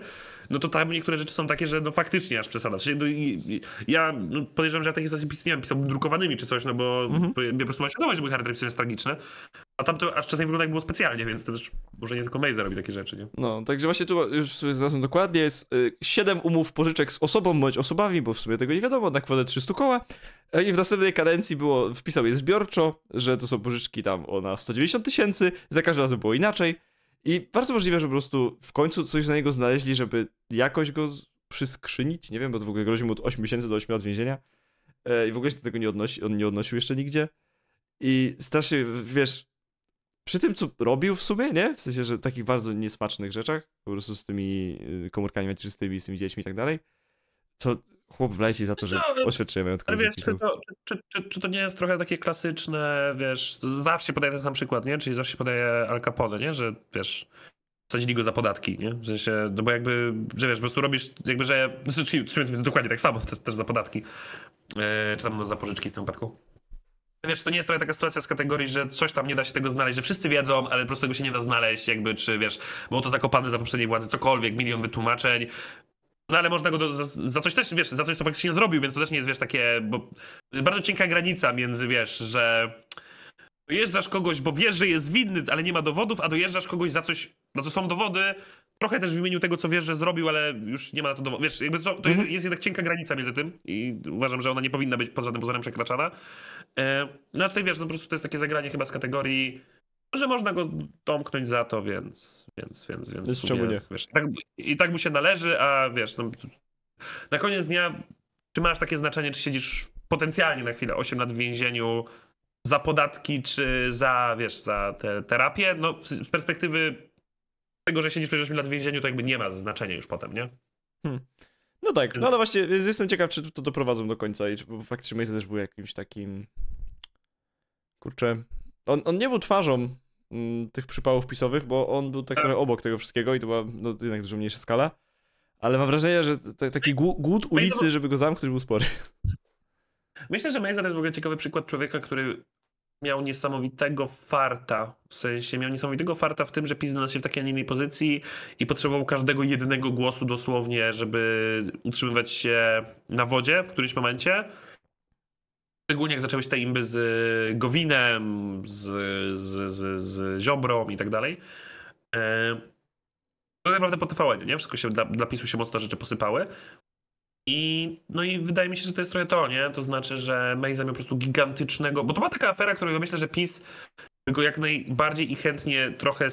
no to tam niektóre rzeczy są takie, że no faktycznie aż przesada. W sensie, no, i, i, ja no, podejrzewam, że ja takie stacje pisałem, pisałbym drukowanymi czy coś, no bo mm -hmm. po prostu mam świadomość, że mój charakter jest tragiczny, a tam to aż czasami wygląda jak było specjalnie, więc to też może nie tylko Maze robi takie rzeczy, nie? No, także właśnie tu już sobie znalazłem dokładnie, jest y, siedem 7 umów pożyczek z osobą bądź osobami, bo w sumie tego nie wiadomo, na kwotę 300 koła. E, I w następnej kadencji było, wpisał je zbiorczo, że to są pożyczki tam o na 190 tysięcy, za każdym razem było inaczej. I bardzo możliwe, że po prostu w końcu coś na niego znaleźli, żeby jakoś go przyskrzynić, nie wiem, bo w ogóle grozi mu od 8 miesięcy do 8 lat więzienia e, i w ogóle się do tego nie odnosi, on nie odnosił jeszcze nigdzie. I strasznie, wiesz, przy tym, co robił w sumie, nie? W sensie, że takich bardzo niesmacznych rzeczach, po prostu z tymi y, komórkami macierzystymi, z tymi dziećmi i tak dalej, co chłop w wleci za to, że oświadczyłem Ale wiesz, czy to, czy, czy, czy to, nie jest trochę takie klasyczne, wiesz, zawsze podaję ten sam przykład, nie? Czyli zawsze podaję Al Capone, nie? Że wiesz, sadzili go za podatki, nie? W sensie, no bo jakby, że wiesz, po prostu robisz jakby, że, znaczy, czyli dokładnie tak samo, też, też za podatki, e, czy tam no, za pożyczki w tym wypadku. Wiesz, to nie jest trochę taka sytuacja z kategorii, że coś tam nie da się tego znaleźć, że wszyscy wiedzą, ale po prostu tego się nie da znaleźć, jakby, czy wiesz, było to zakopane za poprzedniej władzy, cokolwiek, milion wytłumaczeń, no ale można go do, za, za, coś też, wiesz, za coś, co faktycznie zrobił, więc to też nie jest, wiesz, takie, bo jest bardzo cienka granica między, wiesz, że dojeżdżasz kogoś, bo wiesz, że jest winny, ale nie ma dowodów, a dojeżdżasz kogoś za coś, na co są dowody, trochę też w imieniu tego, co wiesz, że zrobił, ale już nie ma na to dowodów. Wiesz, jakby co, to jest, mhm. jest, jednak cienka granica między tym i uważam, że ona nie powinna być pod żadnym pozorem przekraczana. E, no a tutaj, wiesz, no po prostu to jest takie zagranie chyba z kategorii że można go domknąć za to, więc, więc, więc, więc. więc czemu nie? Wiesz, tak, I tak mu się należy, a wiesz, no, na koniec dnia, czy masz takie znaczenie, czy siedzisz potencjalnie na chwilę 8 lat w więzieniu za podatki, czy za, wiesz, za te, terapię? No, z perspektywy tego, że siedzisz 8 lat w więzieniu, to jakby nie ma znaczenia już potem, nie? Hmm. No tak, no, no właśnie, jestem ciekaw, czy to doprowadzą do końca i czy faktycznie Mason też był jakimś takim kurczę, on, on nie był twarzą mm, tych przypałów pisowych, bo on był tak, tak trochę obok tego wszystkiego i to była no, jednak dużo mniejsza skala. Ale mam wrażenie, że t- taki głód ulicy, żeby go zamknąć, był spory. Myślę, że Mejza jest w ogóle ciekawy przykład człowieka, który miał niesamowitego farta, w sensie miał niesamowitego farta w tym, że PiS znalazł się w takiej, a nie innej pozycji i potrzebował każdego jednego głosu dosłownie, żeby utrzymywać się na wodzie w którymś momencie. Szczególnie jak zaczęły się te imby z y, Gowinem, z, z, z, z Ziobrą i tak dalej. E, to tak naprawdę po tvn nie? Wszystko się dla, dla PiSu się mocno rzeczy posypały. I, no i wydaje mi się, że to jest trochę to, nie? To znaczy, że Mejza miał po prostu gigantycznego, bo to była taka afera, którą myślę, że PiS go jak najbardziej i chętnie trochę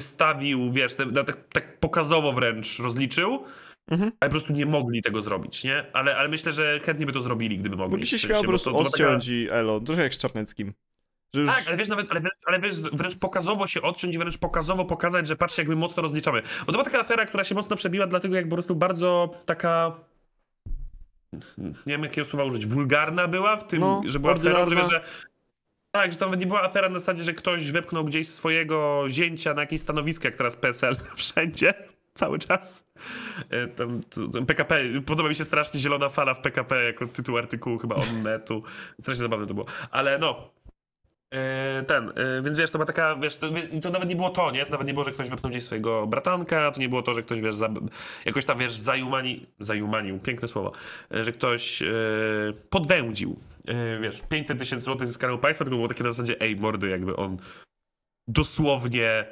stawił, wiesz, tak, tak pokazowo wręcz rozliczył. Mhm. Ale po prostu nie mogli tego zrobić, nie? Ale, ale myślę, że chętnie by to zrobili, gdyby mogli. Mógłby się śmiał po prostu odciąć taka... i elo, trochę jak z Czarneckim. Już... Tak, ale wiesz, nawet, ale, ale wiesz, wręcz pokazowo się odciąć i wręcz pokazowo pokazać, że patrzcie, jak my mocno rozliczamy. Bo to była taka afera, która się mocno przebiła, dlatego jak po prostu bardzo taka nie wiem jakiego słowa użyć, wulgarna była w tym, no, że była afera, że, wiesz, że tak, że to nawet nie była afera na zasadzie, że ktoś wepchnął gdzieś swojego zięcia na jakieś stanowisko, jak teraz PSL wszędzie cały czas. E, tam, tam, PKP, podoba mi się strasznie Zielona Fala w PKP jako tytuł artykułu chyba on netu. Strasznie zabawne to było. Ale no, e, ten, e, więc wiesz, to była taka, wiesz, to, to, nawet nie było to, nie? To nawet nie było, że ktoś wypchnął gdzieś swojego bratanka, to nie było to, że ktoś, wiesz, za, jakoś tam, wiesz, zajumani, zajumanił, piękne słowo, że ktoś podwędził, wiesz, 500 tysięcy złotych z państwa, tylko było takie na zasadzie, ej, mordy, jakby on dosłownie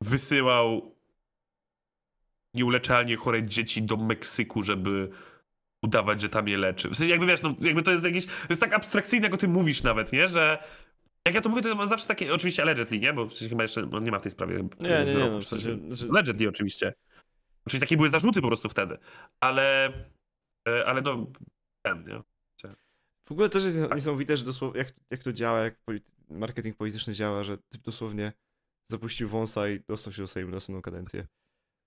wysyłał nieuleczalnie chore dzieci do Meksyku, żeby udawać, że tam je leczy. W sensie jakby wiesz, no, jakby to jest jakieś, to jest tak abstrakcyjne, jak o tym mówisz nawet, nie, że jak ja to mówię, to mam zawsze takie, oczywiście allegedly, nie, bo w sensie chyba jeszcze on no, nie ma w tej sprawie Nie, yy, nie, nie, no, w sensie... Allegedly oczywiście. Czyli takie były zarzuty po prostu wtedy, ale, yy, ale no, ten, nie. W ogóle też jest tak. niesamowite, że dosłownie, jak, jak to działa, jak polity, marketing polityczny działa, że typ dosłownie zapuścił wąsa i dostał się do Sejmu na następną kadencję.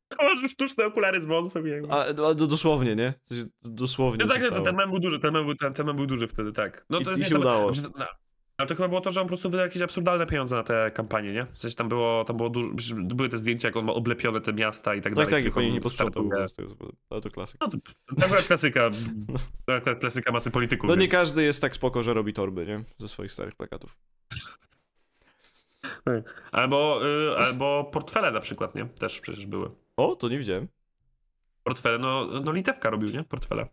To już sztuczne okulary z wąsem. Jakby. A, no, a dosłownie, nie? Dosłownie. No tak, no, ten mem był duży, ten mem był, ten, ten mem był duży wtedy, tak. No to I, jest i się udało. No. ale to chyba było to, że on po prostu wydał jakieś absurdalne pieniądze na te kampanie, nie? W sensie tam było, tam było dużo, były te zdjęcia, jak on ma oblepione te miasta i tak, tak dalej. Tak, tak, oni nie posprzątał ale to klasyka. No to, to akurat klasyka, to akurat klasyka masy polityków. No nie każdy jest tak spoko, że robi torby, nie? Ze swoich starych plakatów. Tak. Albo, y, albo portfele na przykład, nie? Też przecież były. O, to nie widziałem. Portfele, no, no Litewka robił, nie? Portfele.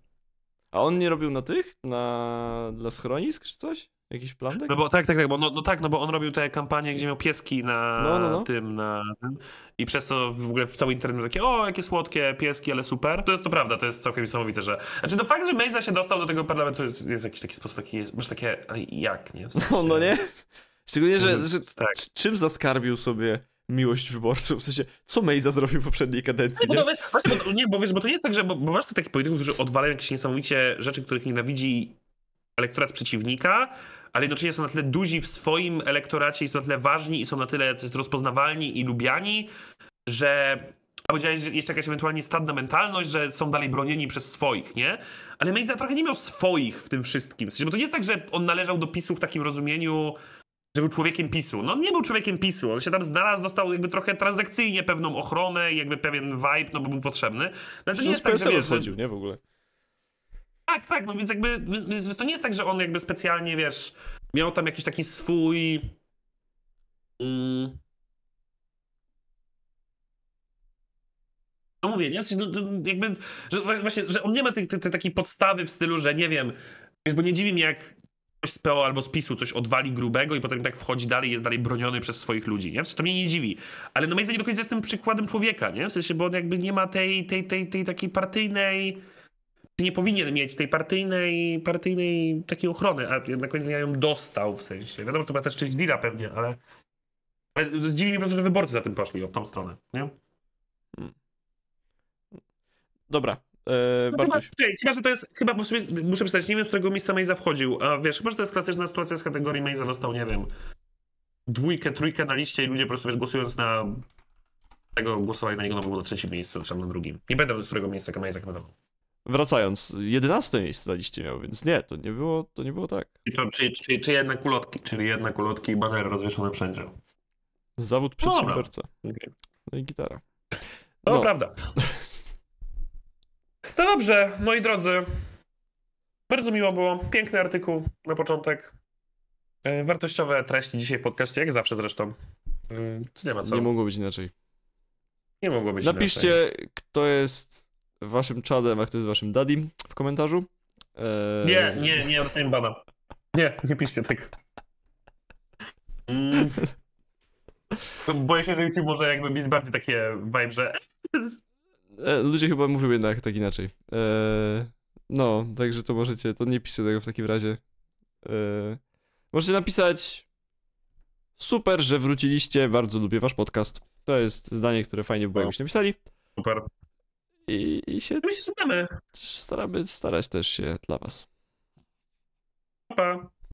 A on nie robił na tych? Na, dla schronisk czy coś? Jakiś plan No bo tak, tak, tak, bo no, no tak, no bo on robił te kampanie, gdzie miał pieski na no, no, no. tym, na tym i przez to w ogóle w cały internet był takie, o, jakie słodkie pieski, ale super. To jest to prawda, to jest całkiem niesamowite, że... Znaczy to no fakt, że Mejza się dostał do tego parlamentu jest, jest jakiś taki sposób, taki, masz takie, ale jak, nie? W sensie... No, no nie? Szczególnie, że, że tak. czym zaskarbił sobie miłość wyborców. W sensie, co Mejza zrobił w poprzedniej kadencji? No nie, nie? Bo, właśnie, bo, nie, bo wiesz, bo to nie jest tak, że bo, bo masz tu takich polityków, którzy odwalają jakieś niesamowicie rzeczy, których nienawidzi elektorat przeciwnika, ale jednocześnie są na tyle duzi w swoim elektoracie i są na tyle ważni i są na tyle rozpoznawalni i lubiani, że a powiedziałeś, że jeszcze jakaś ewentualnie stadna mentalność, że są dalej bronieni przez swoich, nie? Ale Mejza trochę nie miał swoich w tym wszystkim. W sensie, bo to nie jest tak, że on należał do PiSu w takim rozumieniu, że był człowiekiem PiSu. No nie był człowiekiem PiSu, on się tam znalazł, dostał jakby trochę transakcyjnie pewną ochronę i jakby pewien vibe, no bo był potrzebny. Znaczy nie jest tak, że wiesz, wchodził, nie w ogóle. Tak, tak, no więc jakby więc to nie jest tak, że on jakby specjalnie, wiesz, miał tam jakiś taki swój... Mm, No mówię, nie? No, jakby, że właśnie, że on nie ma tej, tej, tej takiej podstawy w stylu, że nie wiem, wiesz, bo nie dziwi mnie, jak ktoś z PO albo z PiSu coś odwali grubego i potem tak wchodzi dalej, jest dalej broniony przez swoich ludzi, nie? W sensie to mnie nie dziwi. Ale no moim zdaniem do końca jestem przykładem człowieka, nie? W sensie, bo on jakby nie ma tej, tej, tej, tej takiej partyjnej nie powinien mieć tej partyjnej, partyjnej takiej ochrony, a na koniec ja ją dostał w sensie. Wiadomo, to była też część deala pewnie, ale, ale dziwi mnie po prostu, że wyborcy za tym poszli, o tą stronę, nie? Dobra, Yy, no Chyba, czyli, chyba, że to jest, chyba bo muszę przyznać, nie wiem z którego miejsca Mejza wchodził, a wiesz, chyba, że to jest klasyczna sytuacja z kategorii Mejza dostał, nie wiem, dwójkę, trójkę na liście i ludzie po prostu, wiesz, głosując na tego, głosowali na jego no na trzecim miejscu, czy na drugim. Nie będę z którego miejsca Mejza komentował. Wracając, jedenaste miejsce na liście miał, więc nie, to nie było, to nie było tak. Czyli, czyli, czyli jednak kulotki, czyli jednak kulotki i banery rozwieszone wszędzie. Zawód no przedsiębiorca. No, no i gitara. No. To prawda. To dobrze, moi drodzy. Bardzo miło było. Piękny artykuł na początek. E, wartościowe treści dzisiaj w podcaście, jak zawsze zresztą. E, nie ma co. Nie mogło być inaczej. Nie mogło być Napiszcie, inaczej. Napiszcie, kto jest waszym czadem, a kto jest waszym dadim w komentarzu. Eee... Nie, nie, nie, dostajemy bana. Nie, nie piszcie tak. Mm. Boję się, że YouTube może jakby mieć bardziej takie vibe, że E, ludzie chyba mówią jednak tak inaczej. E, no, także to możecie, to nie piszcie tego w takim razie. E, możecie napisać super, że wróciliście, bardzo lubię wasz podcast. To jest zdanie, które fajnie było, no. jakbyście napisali. Super. I, i się... My się staramy. Staramy starać też się dla was. Pa.